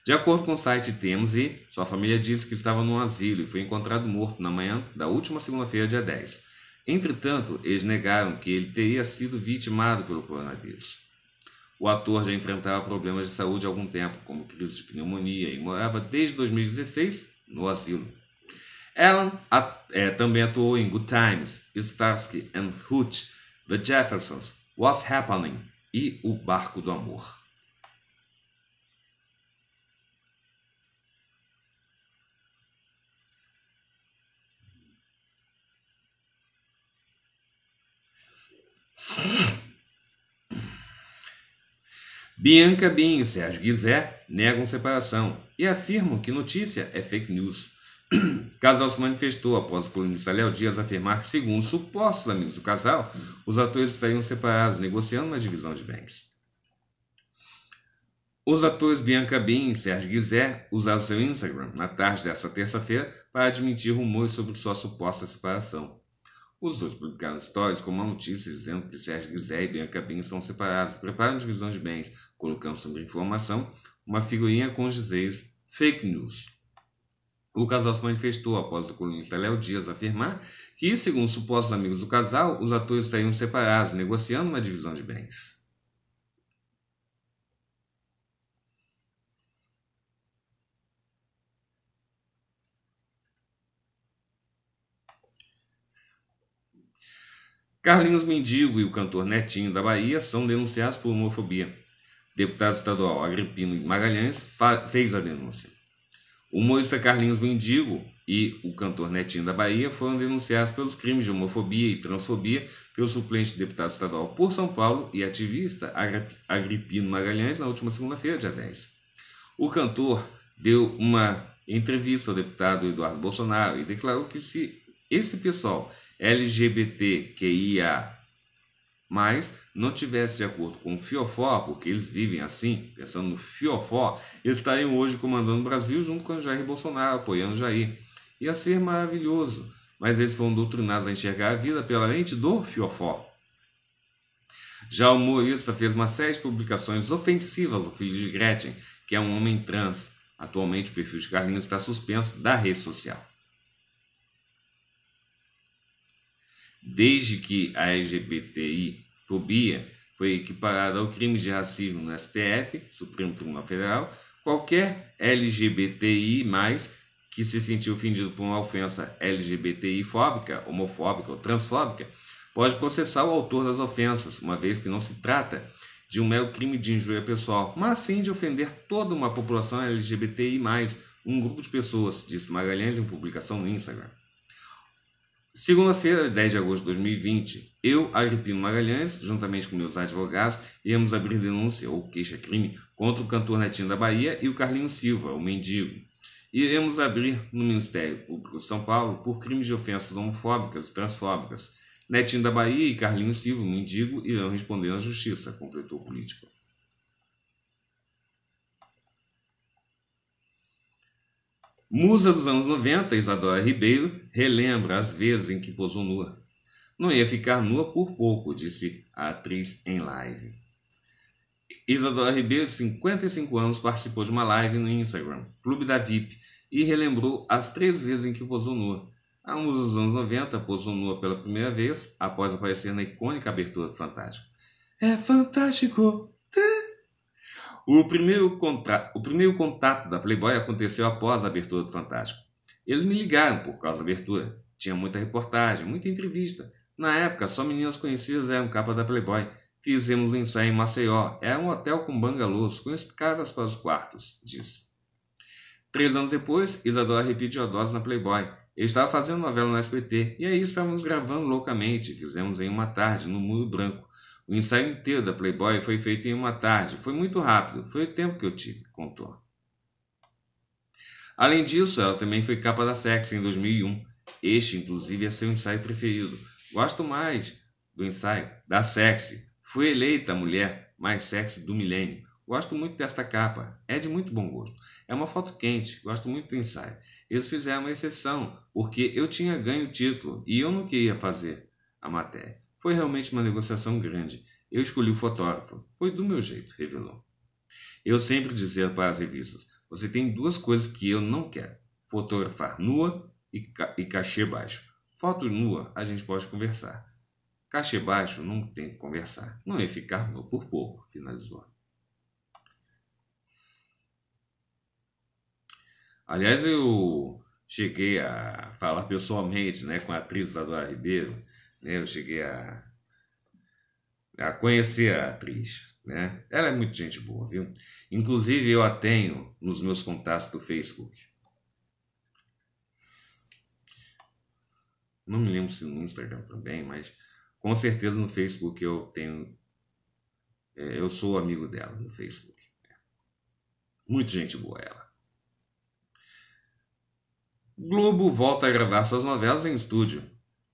De acordo com o site TMZ, sua família disse que estava no asilo e foi encontrado morto na manhã da última segunda-feira, dia 10. Entretanto, eles negaram que ele teria sido vitimado pelo coronavírus. O ator já enfrentava problemas de saúde há algum tempo, como crise de pneumonia, e morava desde 2016 no asilo. Ellen é, também atuou em Good Times, Starsky and Hutch, The Jeffersons, What's Happening e O Barco do Amor. Bianca Bin e Sérgio Guizé negam separação e afirmam que notícia é fake news. [clears throat] casal se manifestou após o colunista Léo Dias afirmar que, segundo supostos amigos do casal, os atores estariam separados, negociando uma divisão de bens. Os atores Bianca Bin e Sérgio Guizé usaram seu Instagram na tarde desta terça-feira para admitir rumores sobre sua suposta separação. Os dois publicaram stories com uma notícia dizendo que Sérgio Guizé e Bianca Bin são separados, preparam divisão de bens, colocando sobre informação uma figurinha com os dizeres fake news. O casal se manifestou após o colunista Léo Dias afirmar que, segundo supostos amigos do casal, os atores estariam separados, negociando uma divisão de bens. Carlinhos Mendigo e o cantor Netinho da Bahia são denunciados por homofobia. Deputado estadual Agripino Magalhães fez a denúncia. O humorista Carlinhos Mendigo e o cantor Netinho da Bahia foram denunciados pelos crimes de homofobia e transfobia pelo suplente deputado estadual por São Paulo e ativista Agripino Magalhães na última segunda-feira, dia 10. O cantor deu uma entrevista ao deputado Eduardo Bolsonaro e declarou que se esse pessoal LGBTQIA, mas não tivesse de acordo com o Fiofó, porque eles vivem assim, pensando no Fiofó, eles estariam hoje comandando o Brasil junto com Jair Bolsonaro, apoiando Jair. Ia ser maravilhoso, mas eles foram doutrinados a enxergar a vida pela lente do Fiofó. Já o humorista fez uma série de publicações ofensivas ao filho de Gretchen, que é um homem trans. Atualmente o perfil de Carlinhos está suspenso da rede social. desde que a LGBTI-fobia foi equiparada ao crime de racismo no STF, Supremo Tribunal Federal, qualquer LGBTI+, que se sentiu ofendido por uma ofensa LGBTI-fóbica, homofóbica ou transfóbica, pode processar o autor das ofensas, uma vez que não se trata de um mero crime de injúria pessoal, mas sim de ofender toda uma população LGBTI+, um grupo de pessoas, disse Magalhães em publicação no Instagram. Segunda-feira, 10 de agosto de 2020, eu, Agripino Magalhães, juntamente com meus advogados, iremos abrir denúncia ou queixa-crime contra o cantor Netinho da Bahia e o Carlinho Silva, o mendigo. Iremos abrir no Ministério Público de São Paulo por crimes de ofensas homofóbicas e transfóbicas. Netinho da Bahia e Carlinho Silva, o mendigo, irão responder à justiça, completou o político. Musa dos anos 90, Isadora Ribeiro, relembra as vezes em que posou nua. Não ia ficar nua por pouco, disse a atriz em live. Isadora Ribeiro, de 55 anos, participou de uma live no Instagram, Clube da VIP, e relembrou as três vezes em que posou nua. A musa dos anos 90 posou nua pela primeira vez após aparecer na icônica abertura do Fantástico. É fantástico! O primeiro, contato, o primeiro contato da Playboy aconteceu após a abertura do Fantástico. Eles me ligaram por causa da abertura. Tinha muita reportagem, muita entrevista. Na época, só meninas conhecidas eram capa da Playboy. Fizemos um ensaio em Maceió. Era é um hotel com bangalôs, com escadas para os quartos, disse. Três anos depois, Isadora repetiu a dose na Playboy. Eu estava fazendo novela no SBT, e aí estávamos gravando loucamente. Fizemos em uma tarde, no Muro Branco. O ensaio inteiro da Playboy foi feito em uma tarde. Foi muito rápido. Foi o tempo que eu tive, contou. Além disso, ela também foi capa da Sexy em 2001. Este, inclusive, é seu ensaio preferido. Gosto mais do ensaio da Sexy. Fui eleita a mulher mais sexy do milênio. Gosto muito desta capa. É de muito bom gosto. É uma foto quente. Gosto muito do ensaio. Eles fizeram uma exceção, porque eu tinha ganho o título e eu não queria fazer a matéria. Foi realmente uma negociação grande. Eu escolhi o fotógrafo. Foi do meu jeito, revelou. Eu sempre dizia para as revistas: você tem duas coisas que eu não quero: fotografar nua e, ca e cachê baixo. Foto nua a gente pode conversar. Cachê baixo não tem que conversar. Não ia é ficar nua por pouco, finalizou. Aliás, eu cheguei a falar pessoalmente né, com a atriz Isadora Ribeiro né? Eu cheguei a, a conhecer a atriz. Né? Ela é muito gente boa, viu? Inclusive eu a tenho nos meus contatos do Facebook. Não me lembro se no Instagram também, mas com certeza no Facebook eu tenho. É, eu sou amigo dela no Facebook. Muito gente boa ela. Globo volta a gravar suas novelas em estúdio.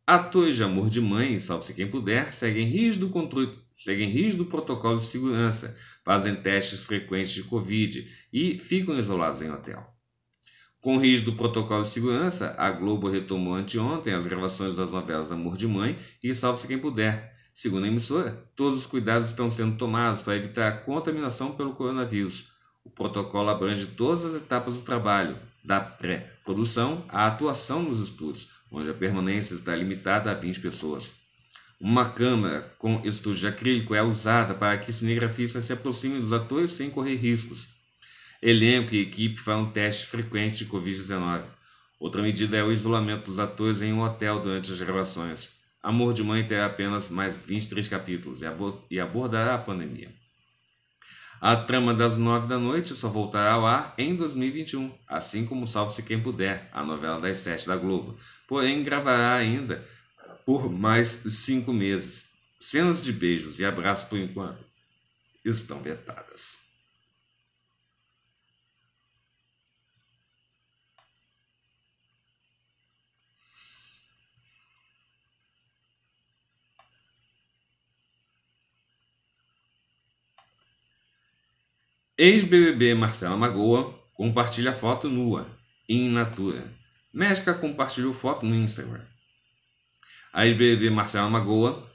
Atores de amor de mãe, salve-se quem puder, seguem rígido controle, seguem rígido protocolo de segurança, fazem testes frequentes de Covid e ficam isolados em hotel. Com rígido protocolo de segurança, a Globo retomou anteontem as gravações das novelas Amor de Mãe e Salve-se Quem Puder. Segundo a emissora, todos os cuidados estão sendo tomados para evitar a contaminação pelo coronavírus. O protocolo abrange todas as etapas do trabalho, da pré-produção à atuação nos estúdios, onde a permanência está limitada a 20 pessoas. Uma câmera com estúdio de acrílico é usada para que cinegrafistas se aproximem dos atores sem correr riscos. Elenco e equipe fazem testes frequentes de Covid-19. Outra medida é o isolamento dos atores em um hotel durante as gravações. Amor de Mãe terá apenas mais 23 capítulos e abordará a pandemia. A trama das nove da noite só voltará ao ar em 2021, assim como Salve-se Quem Puder, a novela das sete da Globo. Porém, gravará ainda por mais cinco meses. Cenas de beijos e abraços por enquanto estão vetadas. Ex-BBB Marcela Magoa compartilha foto nua, em natura. México compartilhou foto no Instagram. A ex-BBB Marcela Magoa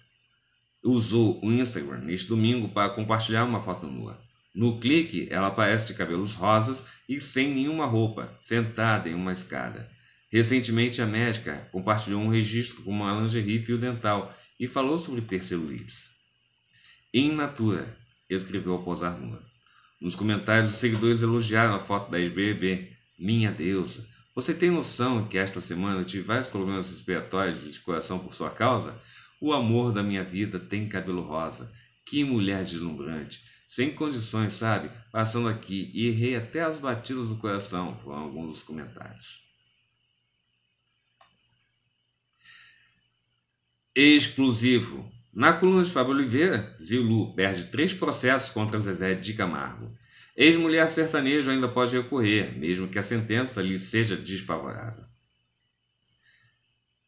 usou o Instagram neste domingo para compartilhar uma foto nua. No clique, ela aparece de cabelos rosas e sem nenhuma roupa, sentada em uma escada. Recentemente, a médica compartilhou um registro com uma lingerie fio dental e falou sobre ter celulite. Em natura, escreveu ao posar nua. Nos comentários, os seguidores elogiaram a foto da ex-BBB. Minha deusa! Você tem noção que esta semana eu tive vários problemas respiratórios de coração por sua causa? O amor da minha vida tem cabelo rosa. Que mulher deslumbrante! Sem condições, sabe? Passando aqui e errei até as batidas do coração, foram alguns dos comentários. Exclusivo. Na coluna de Fábio Oliveira, Zilu perde três processos contra Zezé de Camargo. Ex-mulher sertanejo ainda pode recorrer, mesmo que a sentença lhe seja desfavorável.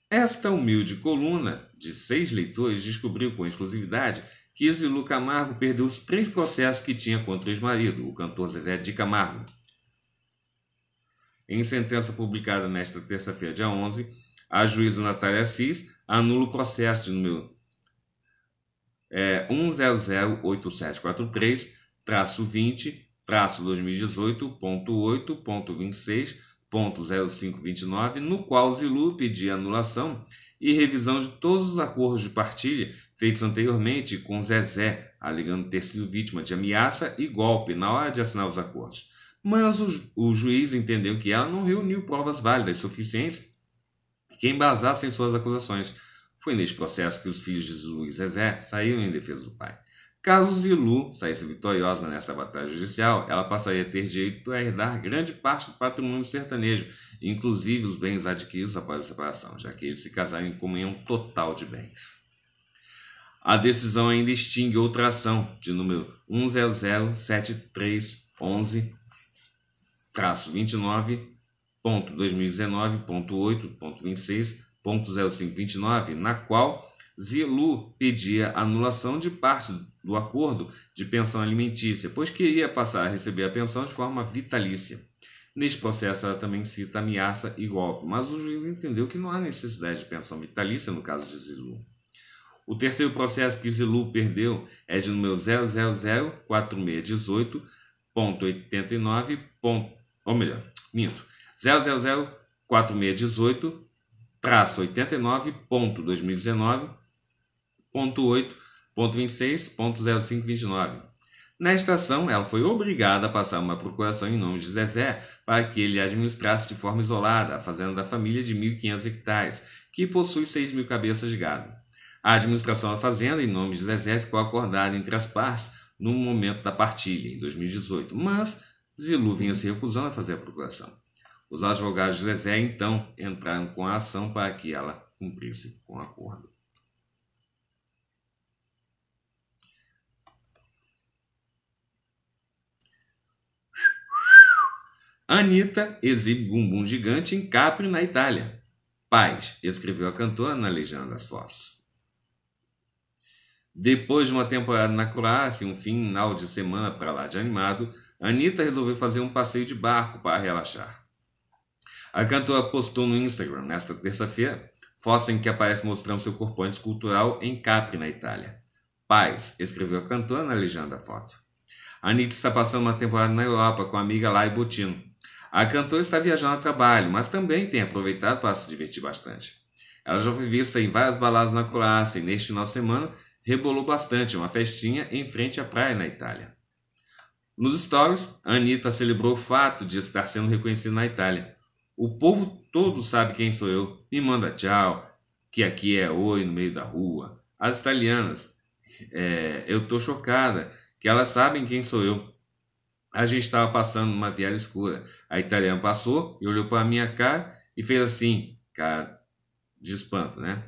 Esta humilde coluna de seis leitores descobriu com exclusividade que Zilu Camargo perdeu os três processos que tinha contra o ex-marido, o cantor Zezé de Camargo. Em sentença publicada nesta terça-feira, dia 11, a juíza Natália Assis anula o processo de número é, 20 20188260529 no qual Zilu pedia anulação e revisão de todos os acordos de partilha feitos anteriormente com Zezé, alegando ter sido vítima de ameaça e golpe na hora de assinar os acordos. Mas o, ju o juiz entendeu que ela não reuniu provas válidas suficientes que embasassem suas acusações foi neste processo que os filhos de Zulu e Zezé saíram em defesa do pai. Caso Zilu saísse vitoriosa nesta batalha judicial, ela passaria a ter direito a herdar grande parte do patrimônio sertanejo, inclusive os bens adquiridos após a separação, já que eles se casaram em comunhão total de bens. A decisão ainda extingue outra ação de número 1007311 traço 29.2019.8.26 1.0529, na qual Zilu pedia anulação de parte do acordo de pensão alimentícia, pois queria passar a receber a pensão de forma vitalícia. Neste processo, ela também cita ameaça e golpe, mas o juiz entendeu que não há necessidade de pensão vitalícia no caso de Zilu. O terceiro processo que Zilu perdeu é de número 0004618.89. Ou melhor, minto. 0004618 traço 89.2019.8.26.0529. Na estação, ela foi obrigada a passar uma procuração em nome de Zezé para que ele administrasse de forma isolada a fazenda da família de 1.500 hectares, que possui 6 mil cabeças de gado. A administração da fazenda, em nome de Zezé, ficou acordada entre as partes no momento da partilha, em 2018, mas Zilu vinha se recusando a fazer a procuração. Os advogados de Zezé, então, entraram com a ação para que ela cumprisse com o acordo. Anitta exibe Bumbum Gigante em Capri, na Itália. Paz, escreveu a cantora na Legião das fotos. Depois de uma temporada na Croácia e um final de semana para lá de animado, Anitta resolveu fazer um passeio de barco para relaxar. A cantora postou no Instagram nesta terça-feira fotos em que aparece mostrando seu corpão escultural em Capri, na Itália. Paz, escreveu a cantora na legenda da foto. Anitta está passando uma temporada na Europa com a amiga Lai Botino. A cantora está viajando a trabalho, mas também tem aproveitado para se divertir bastante. Ela já foi vista em várias baladas na Croácia e neste final de semana rebolou bastante uma festinha em frente à praia na Itália. Nos stories, Anitta celebrou o fato de estar sendo reconhecida na Itália. O povo todo sabe quem sou eu. Me manda tchau, que aqui é oi no meio da rua. As italianas, é, eu tô chocada, que elas sabem quem sou eu. A gente estava passando numa viela escura. A italiana passou e olhou para minha cara e fez assim, cara de espanto, né?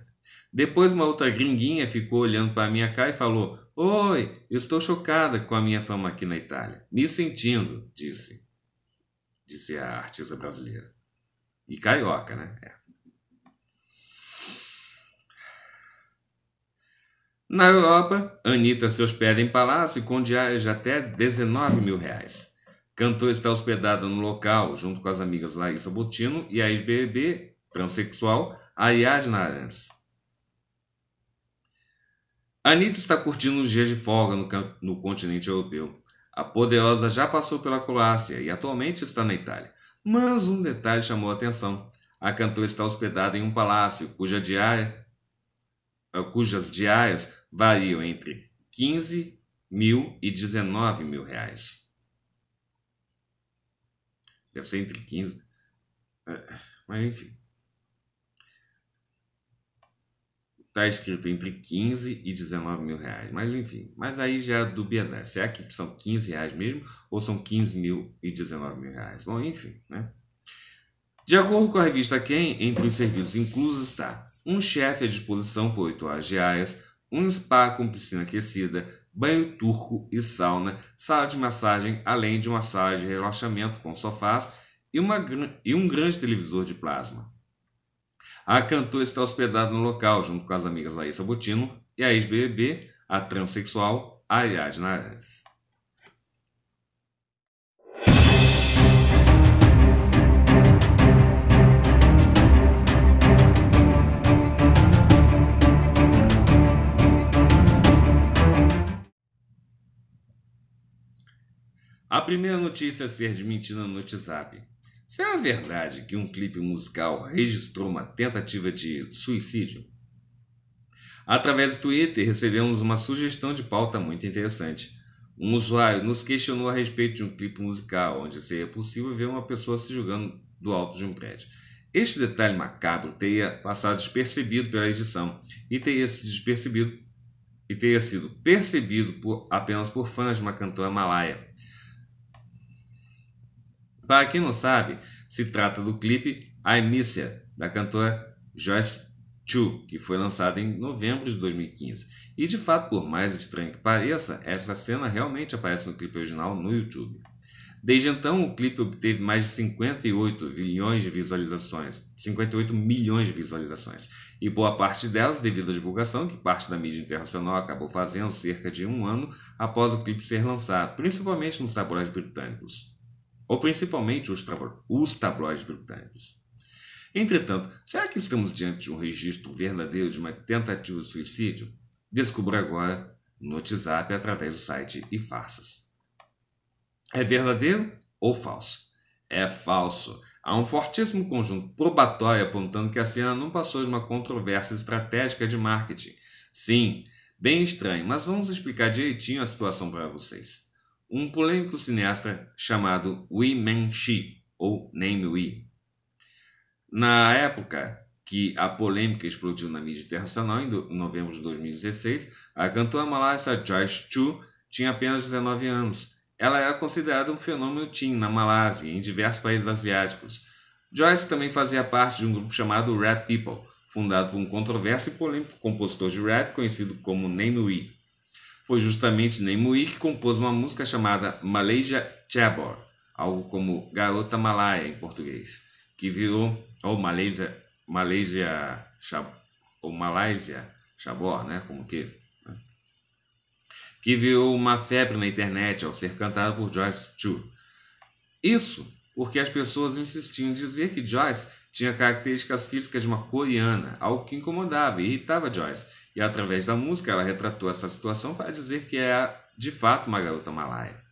Depois uma outra gringuinha ficou olhando para minha cara e falou: Oi, eu estou chocada com a minha fama aqui na Itália. Me sentindo, disse, disse a artista brasileira. E carioca, né? É. Na Europa, Anitta se hospeda em palácio com diárias de até 19 mil reais. Cantor está hospedada no local, junto com as amigas Larissa Botino e a ex-BBB transexual Ariadna Arans. Anitta está curtindo os dias de folga no, no continente europeu. A poderosa já passou pela Croácia e atualmente está na Itália. Mas um detalhe chamou a atenção. A cantora está hospedada em um palácio cuja diária, ah, cujas diárias variam entre 15 mil e 19 mil reais. Deve ser entre 15. Ah, mas enfim. Está escrito entre 15 e 19 mil reais. Mas enfim, mas aí já é dubiedade. Será é que são 15 reais mesmo? Ou são 15 mil e 19 mil reais? Bom, enfim, né? De acordo com a revista Quem, entre os serviços inclusos está um chefe à disposição por 8 horas diárias, um spa com piscina aquecida, banho turco e sauna, sala de massagem, além de uma sala de relaxamento com sofás e, uma, e um grande televisor de plasma. A cantora está hospedada no local, junto com as amigas Laís Sabotino e a ex-BBB, a transexual Ariadne Naranjo. A primeira notícia a ser desmentida no WhatsApp. Será é verdade que um clipe musical registrou uma tentativa de suicídio? Através do Twitter, recebemos uma sugestão de pauta muito interessante. Um usuário nos questionou a respeito de um clipe musical onde seria possível ver uma pessoa se jogando do alto de um prédio. Este detalhe macabro teria passado despercebido pela edição e teria sido despercebido e teria sido percebido por, apenas por fãs de uma cantora malaia. Para quem não sabe, se trata do clipe I Miss You, da cantora Joyce Chu, que foi lançado em novembro de 2015. E de fato, por mais estranho que pareça, essa cena realmente aparece no clipe original no YouTube. Desde então, o clipe obteve mais de 58 milhões de visualizações, 58 milhões de visualizações, e boa parte delas devido à divulgação que parte da mídia internacional acabou fazendo cerca de um ano após o clipe ser lançado, principalmente nos tabloides britânicos ou principalmente os, os tabloides britânicos. Entretanto, será que estamos diante de um registro verdadeiro de uma tentativa de suicídio? Descubra agora no WhatsApp através do site e farsas. É verdadeiro ou falso? É falso. Há um fortíssimo conjunto probatório apontando que a cena não passou de uma controvérsia estratégica de marketing. Sim, bem estranho, mas vamos explicar direitinho a situação para vocês um polêmico cineasta chamado Wei Menxi, ou Name Wei. Na época que a polêmica explodiu na mídia internacional, em novembro de 2016, a cantora malaia Joyce Chu tinha apenas 19 anos. Ela era considerada um fenômeno teen na Malásia e em diversos países asiáticos. Joyce também fazia parte de um grupo chamado Red People, fundado por um controverso e polêmico compositor de rap conhecido como Name Wee foi justamente Nemui que compôs uma música chamada Malaysia Chabor, algo como Garota Malaya em português, que virou, ou Malaysia, Malaysia ou Malaysia Chabor, né, como que, né? que virou uma febre na internet ao ser cantada por Joyce Chu. Isso porque as pessoas insistiam em dizer que Joyce tinha características físicas de uma coreana, algo que incomodava e irritava Joyce, e através da música, ela retratou essa situação para dizer que é de fato uma garota malaia.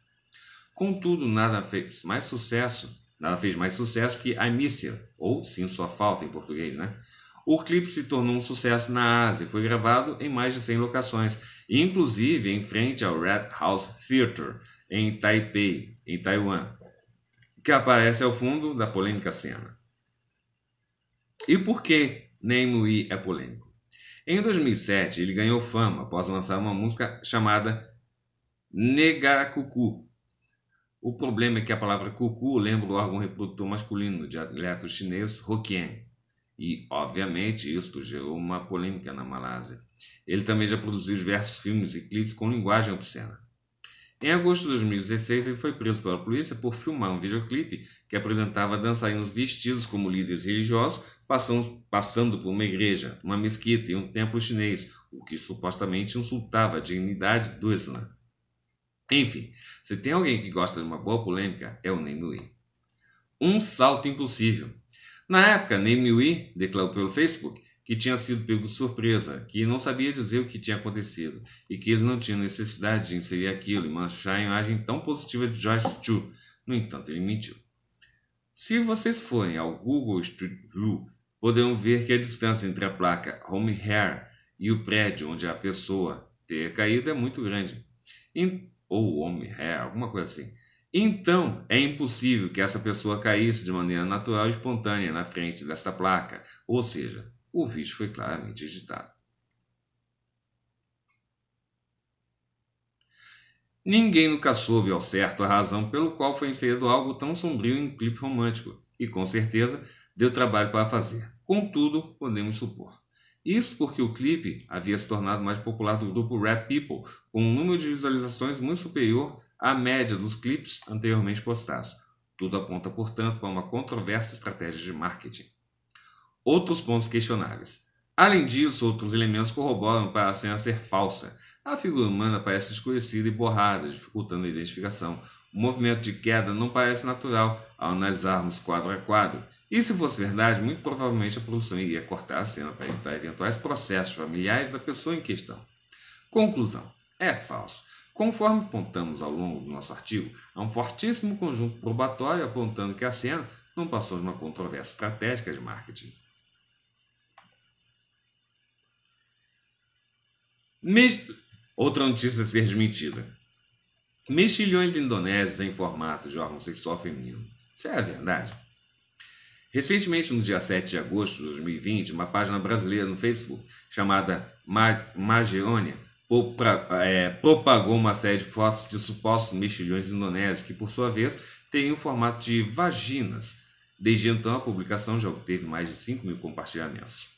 Contudo, nada fez mais sucesso, nada fez mais sucesso que a missa ou Sim Sua Falta em português, né? O clipe se tornou um sucesso na Ásia e foi gravado em mais de 100 locações, inclusive em frente ao Red House Theatre em Taipei, em Taiwan, que aparece ao fundo da polêmica cena. E por que Name é polêmico? Em 2007, ele ganhou fama após lançar uma música chamada Negakuku. O problema é que a palavra cucu lembra o órgão reprodutor masculino de atleta chinês Hokkien. E, obviamente, isto gerou uma polêmica na Malásia. Ele também já produziu diversos filmes e clipes com linguagem obscena. Em agosto de 2016, ele foi preso pela polícia por filmar um videoclipe que apresentava dançarinos vestidos como líderes religiosos passando por uma igreja, uma mesquita e um templo chinês, o que supostamente insultava a dignidade do Islã. Enfim, se tem alguém que gosta de uma boa polêmica, é o Nemui. Um salto impossível. Na época, Nemui declarou pelo Facebook que tinha sido pego de surpresa, que não sabia dizer o que tinha acontecido e que eles não tinham necessidade de inserir aquilo e manchar a imagem tão positiva de George Chu. No entanto, ele mentiu. Se vocês forem ao Google Street View, poderão ver que a distância entre a placa Home Hair e o prédio onde a pessoa teria caído é muito grande. In, ou Home Hair, alguma coisa assim. Então, é impossível que essa pessoa caísse de maneira natural e espontânea na frente desta placa, ou seja, o vídeo foi claramente editado. Ninguém nunca soube ao certo a razão pelo qual foi inserido algo tão sombrio em um clipe romântico, e com certeza deu trabalho para fazer. Contudo, podemos supor. Isso porque o clipe havia se tornado mais popular do grupo Rap People, com um número de visualizações muito superior à média dos clipes anteriormente postados. Tudo aponta, portanto, para uma controversa estratégia de marketing outros pontos questionáveis. Além disso, outros elementos corroboram para a cena ser falsa. A figura humana parece escurecida e borrada, dificultando a identificação. O movimento de queda não parece natural ao analisarmos quadro a quadro. E se fosse verdade, muito provavelmente a produção iria cortar a cena para evitar eventuais processos familiares da pessoa em questão. Conclusão: é falso. Conforme apontamos ao longo do nosso artigo, há um fortíssimo conjunto probatório apontando que a cena não passou de uma controvérsia estratégica de marketing. Outra notícia a ser desmentida. Mexilhões indonésios em formato de órgão sexual feminino. Isso é a verdade? Recentemente, no dia 7 de agosto de 2020, uma página brasileira no Facebook chamada Magiônia é, propagou uma série de fotos de supostos mexilhões indonésios que, por sua vez, teriam o formato de vaginas. Desde então, a publicação já obteve mais de 5 mil compartilhamentos.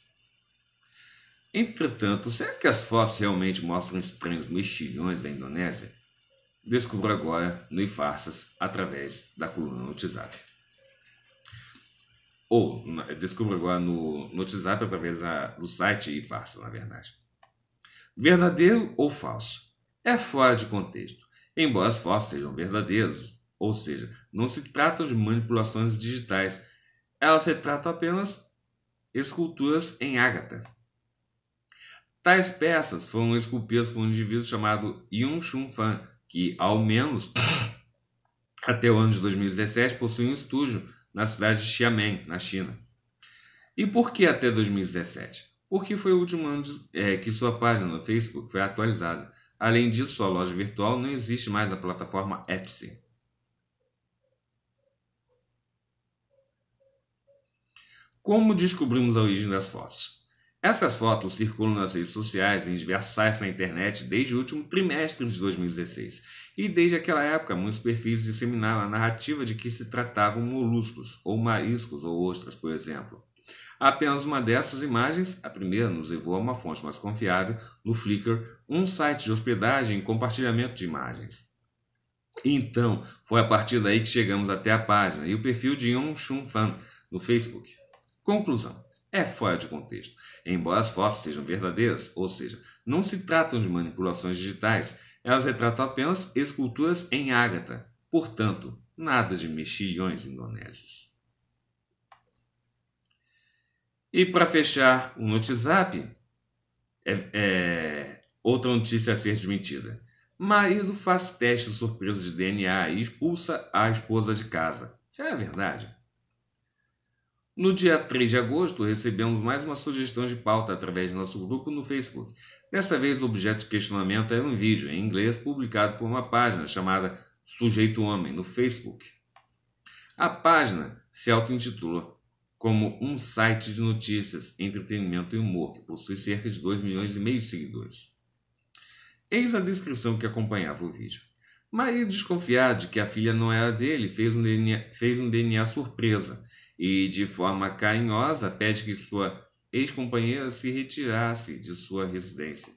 Entretanto, será que as fotos realmente mostram estranhos mexilhões da Indonésia? Descubra agora no Ifarsas através da coluna no WhatsApp. Ou descubra agora no, no WhatsApp através do site Ifarsa, na verdade. Verdadeiro ou falso? É fora de contexto, embora as fotos sejam verdadeiras, ou seja, não se tratam de manipulações digitais, elas retratam apenas esculturas em ágata. Tais peças foram esculpidas por um indivíduo chamado Yun Shun Fan, que, ao menos [coughs] até o ano de 2017, possui um estúdio na cidade de Xiamen, na China. E por que até 2017? Porque foi o último ano de, é, que sua página no Facebook foi atualizada. Além disso, sua loja virtual não existe mais na plataforma Etsy. Como descobrimos a origem das fotos? Essas fotos circulam nas redes sociais e em diversos sites na internet desde o último trimestre de 2016. E desde aquela época, muitos perfis disseminaram a narrativa de que se tratavam moluscos, ou mariscos, ou ostras, por exemplo. Apenas uma dessas imagens, a primeira, nos levou a uma fonte mais confiável, no Flickr, um site de hospedagem e compartilhamento de imagens. Então, foi a partir daí que chegamos até a página e o perfil de Yong Shun Fan no Facebook. Conclusão é fora de contexto, embora as fotos sejam verdadeiras, ou seja, não se tratam de manipulações digitais, elas retratam apenas esculturas em ágata, portanto, nada de mexilhões indonésios. E para fechar o WhatsApp, é, é, outra notícia a ser desmentida. Marido faz teste surpresa de DNA e expulsa a esposa de casa. Será é verdade? No dia 3 de agosto, recebemos mais uma sugestão de pauta através do nosso grupo no Facebook. Desta vez, o objeto de questionamento é um vídeo em inglês publicado por uma página chamada Sujeito Homem no Facebook. A página se auto-intitula como um site de notícias, entretenimento e humor, que possui cerca de 2 milhões e meio de seguidores. Eis a descrição que acompanhava o vídeo. Maria, desconfiado de que a filha não era dele, fez um DNA, fez um DNA surpresa e, de forma carinhosa, pede que sua ex-companheira se retirasse de sua residência.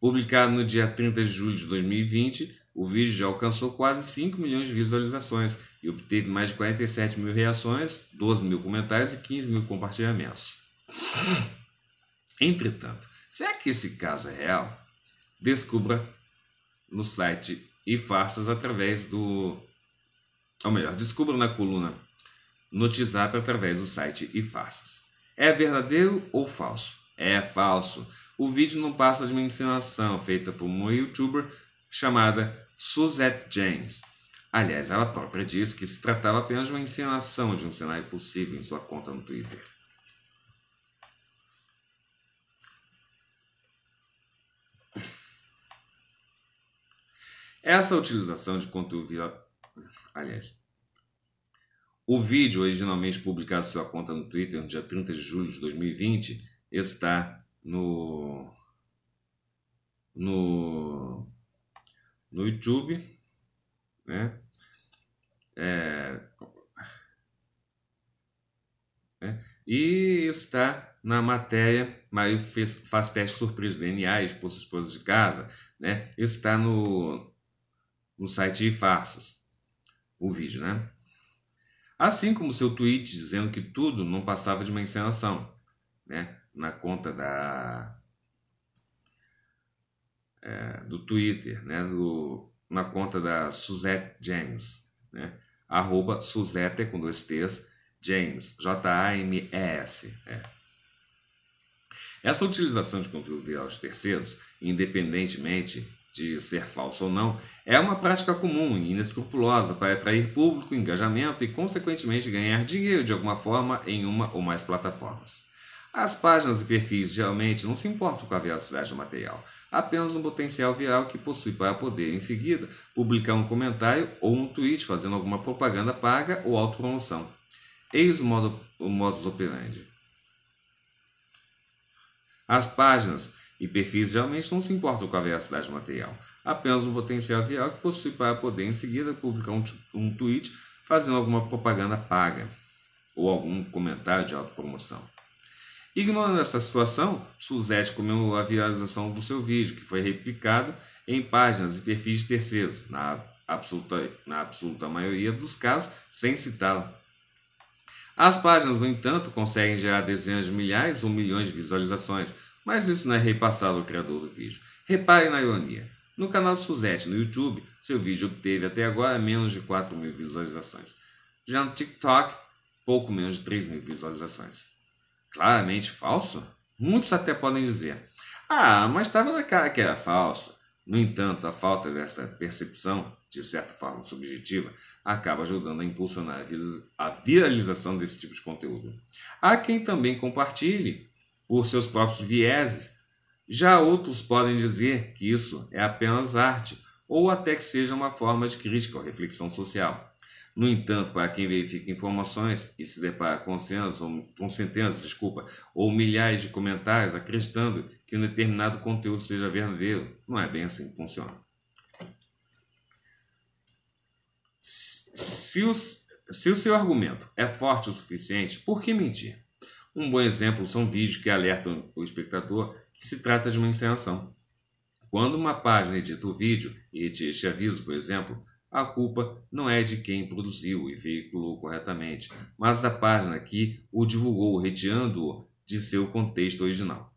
Publicado no dia 30 de julho de 2020, o vídeo já alcançou quase 5 milhões de visualizações e obteve mais de 47 mil reações, 12 mil comentários e 15 mil compartilhamentos. Entretanto, será que esse caso é real? Descubra no site e faças através do ou melhor, descubra na coluna no WhatsApp através do site e faças. É verdadeiro ou falso? É falso. O vídeo não passa de uma encenação feita por uma youtuber chamada Suzette James. Aliás, ela própria diz que se tratava apenas de uma encenação de um cenário possível em sua conta no Twitter. Essa utilização de conteúdo Aliás, o vídeo originalmente publicado em sua conta no Twitter no dia 30 de julho de 2020 está no no no YouTube, né? É, é, e está na matéria, mas fez, faz teste surpresa de DNA, expulsa esposa de casa, né? Está no, no site de farsas o vídeo, né? Assim como seu tweet dizendo que tudo não passava de uma encenação, né? Na conta da é, do Twitter, né? Do, na conta da Suzette James, né? Arroba Suzette com dois T's James, J-A-M-E-S. É. Essa utilização de conteúdo de terceiros, independentemente de ser falso ou não, é uma prática comum e inescrupulosa para atrair público, engajamento e, consequentemente, ganhar dinheiro de alguma forma em uma ou mais plataformas. As páginas e perfis geralmente não se importam com a veracidade do material, apenas um potencial viral que possui para poder, em seguida, publicar um comentário ou um tweet fazendo alguma propaganda paga ou autopromoção. Eis o, modo, o modus operandi. As páginas e perfis geralmente não se importam com a veracidade material, apenas um potencial viral que possui para poder em seguida publicar um, um tweet fazendo alguma propaganda paga ou algum comentário de autopromoção. Ignorando essa situação, Suzette comemorou a viralização do seu vídeo, que foi replicado em páginas e perfis de terceiros, na absoluta, na absoluta maioria dos casos, sem citá-la. As páginas, no entanto, conseguem gerar dezenas de milhares ou milhões de visualizações, mas isso não é repassado ao criador do vídeo. Repare na ironia. No canal Suzette no YouTube, seu vídeo obteve até agora menos de 4 mil visualizações. Já no TikTok, pouco menos de 3 mil visualizações. Claramente falso? Muitos até podem dizer: Ah, mas estava na cara que era falso. No entanto, a falta dessa percepção, de certa forma subjetiva, acaba ajudando a impulsionar a viralização desse tipo de conteúdo. Há quem também compartilhe por seus próprios vieses, já outros podem dizer que isso é apenas arte, ou até que seja uma forma de crítica ou reflexão social. No entanto, para quem verifica informações e se depara com centenas, com centenas desculpa, ou milhares de comentários acreditando que um determinado conteúdo seja verdadeiro, não é bem assim que funciona. Se, se o seu argumento é forte o suficiente, por que mentir? Um bom exemplo são vídeos que alertam o espectador que se trata de uma encenação. Quando uma página edita o vídeo e este aviso, por exemplo, a culpa não é de quem produziu e veiculou corretamente, mas da página que o divulgou, retirando-o de seu contexto original.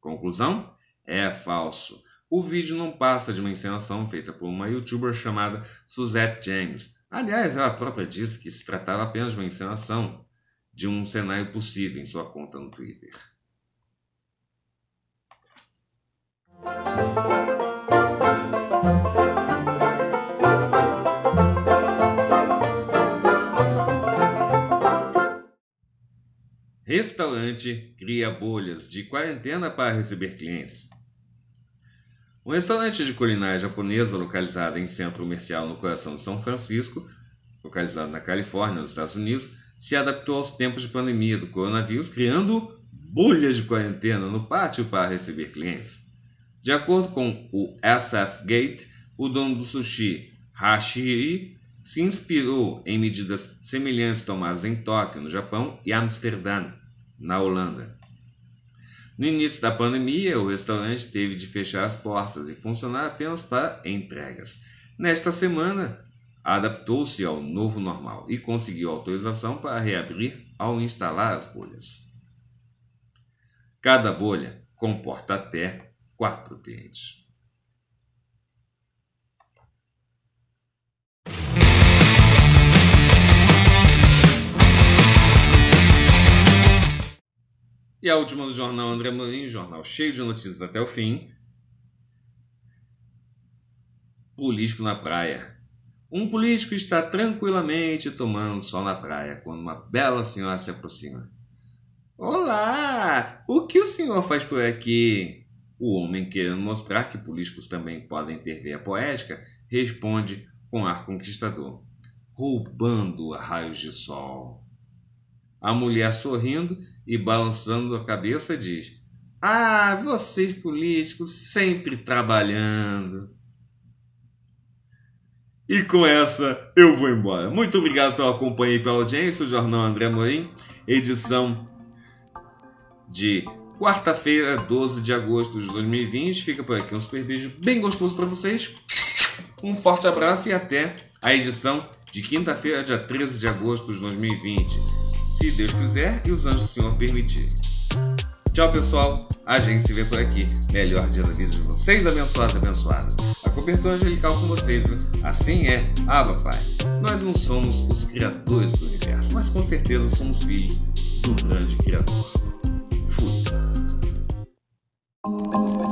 Conclusão? É falso. O vídeo não passa de uma encenação feita por uma youtuber chamada Suzette James. Aliás, ela própria disse que se tratava apenas de uma encenação de um cenário possível em sua conta no Twitter. Restaurante cria bolhas de quarentena para receber clientes. Um restaurante de culinária japonesa localizado em centro comercial no coração de São Francisco, localizado na Califórnia, nos Estados Unidos, se adaptou aos tempos de pandemia do coronavírus, criando bolhas de quarentena no pátio para receber clientes. De acordo com o SF Gate, o dono do sushi Hashiri se inspirou em medidas semelhantes tomadas em Tóquio, no Japão, e Amsterdã, na Holanda. No início da pandemia, o restaurante teve de fechar as portas e funcionar apenas para entregas. Nesta semana, adaptou-se ao novo normal e conseguiu autorização para reabrir ao instalar as bolhas. Cada bolha comporta até quatro clientes. E a última do jornal André Morim, jornal cheio de notícias até o fim. Político na praia. Um político está tranquilamente tomando sol na praia quando uma bela senhora se aproxima. Olá! O que o senhor faz por aqui? O homem, querendo mostrar que políticos também podem intervir a poética, responde com ar conquistador: roubando raios de sol. A mulher, sorrindo e balançando a cabeça, diz: Ah, vocês políticos sempre trabalhando. E com essa eu vou embora. Muito obrigado pela companhia e pela audiência. O Jornal André Morim, edição de quarta-feira, 12 de agosto de 2020. Fica por aqui um super beijo bem gostoso para vocês. Um forte abraço e até a edição de quinta-feira, dia 13 de agosto de 2020. Se Deus quiser e os anjos do Senhor permitir. Tchau, pessoal. A gente se vê por aqui. Melhor dia da vida de vocês, abençoados e abençoadas cobertura angelical com vocês. Viu? Assim é, Ava ah, Pai. Nós não somos os criadores do universo, mas com certeza somos filhos de um grande criador. Fui.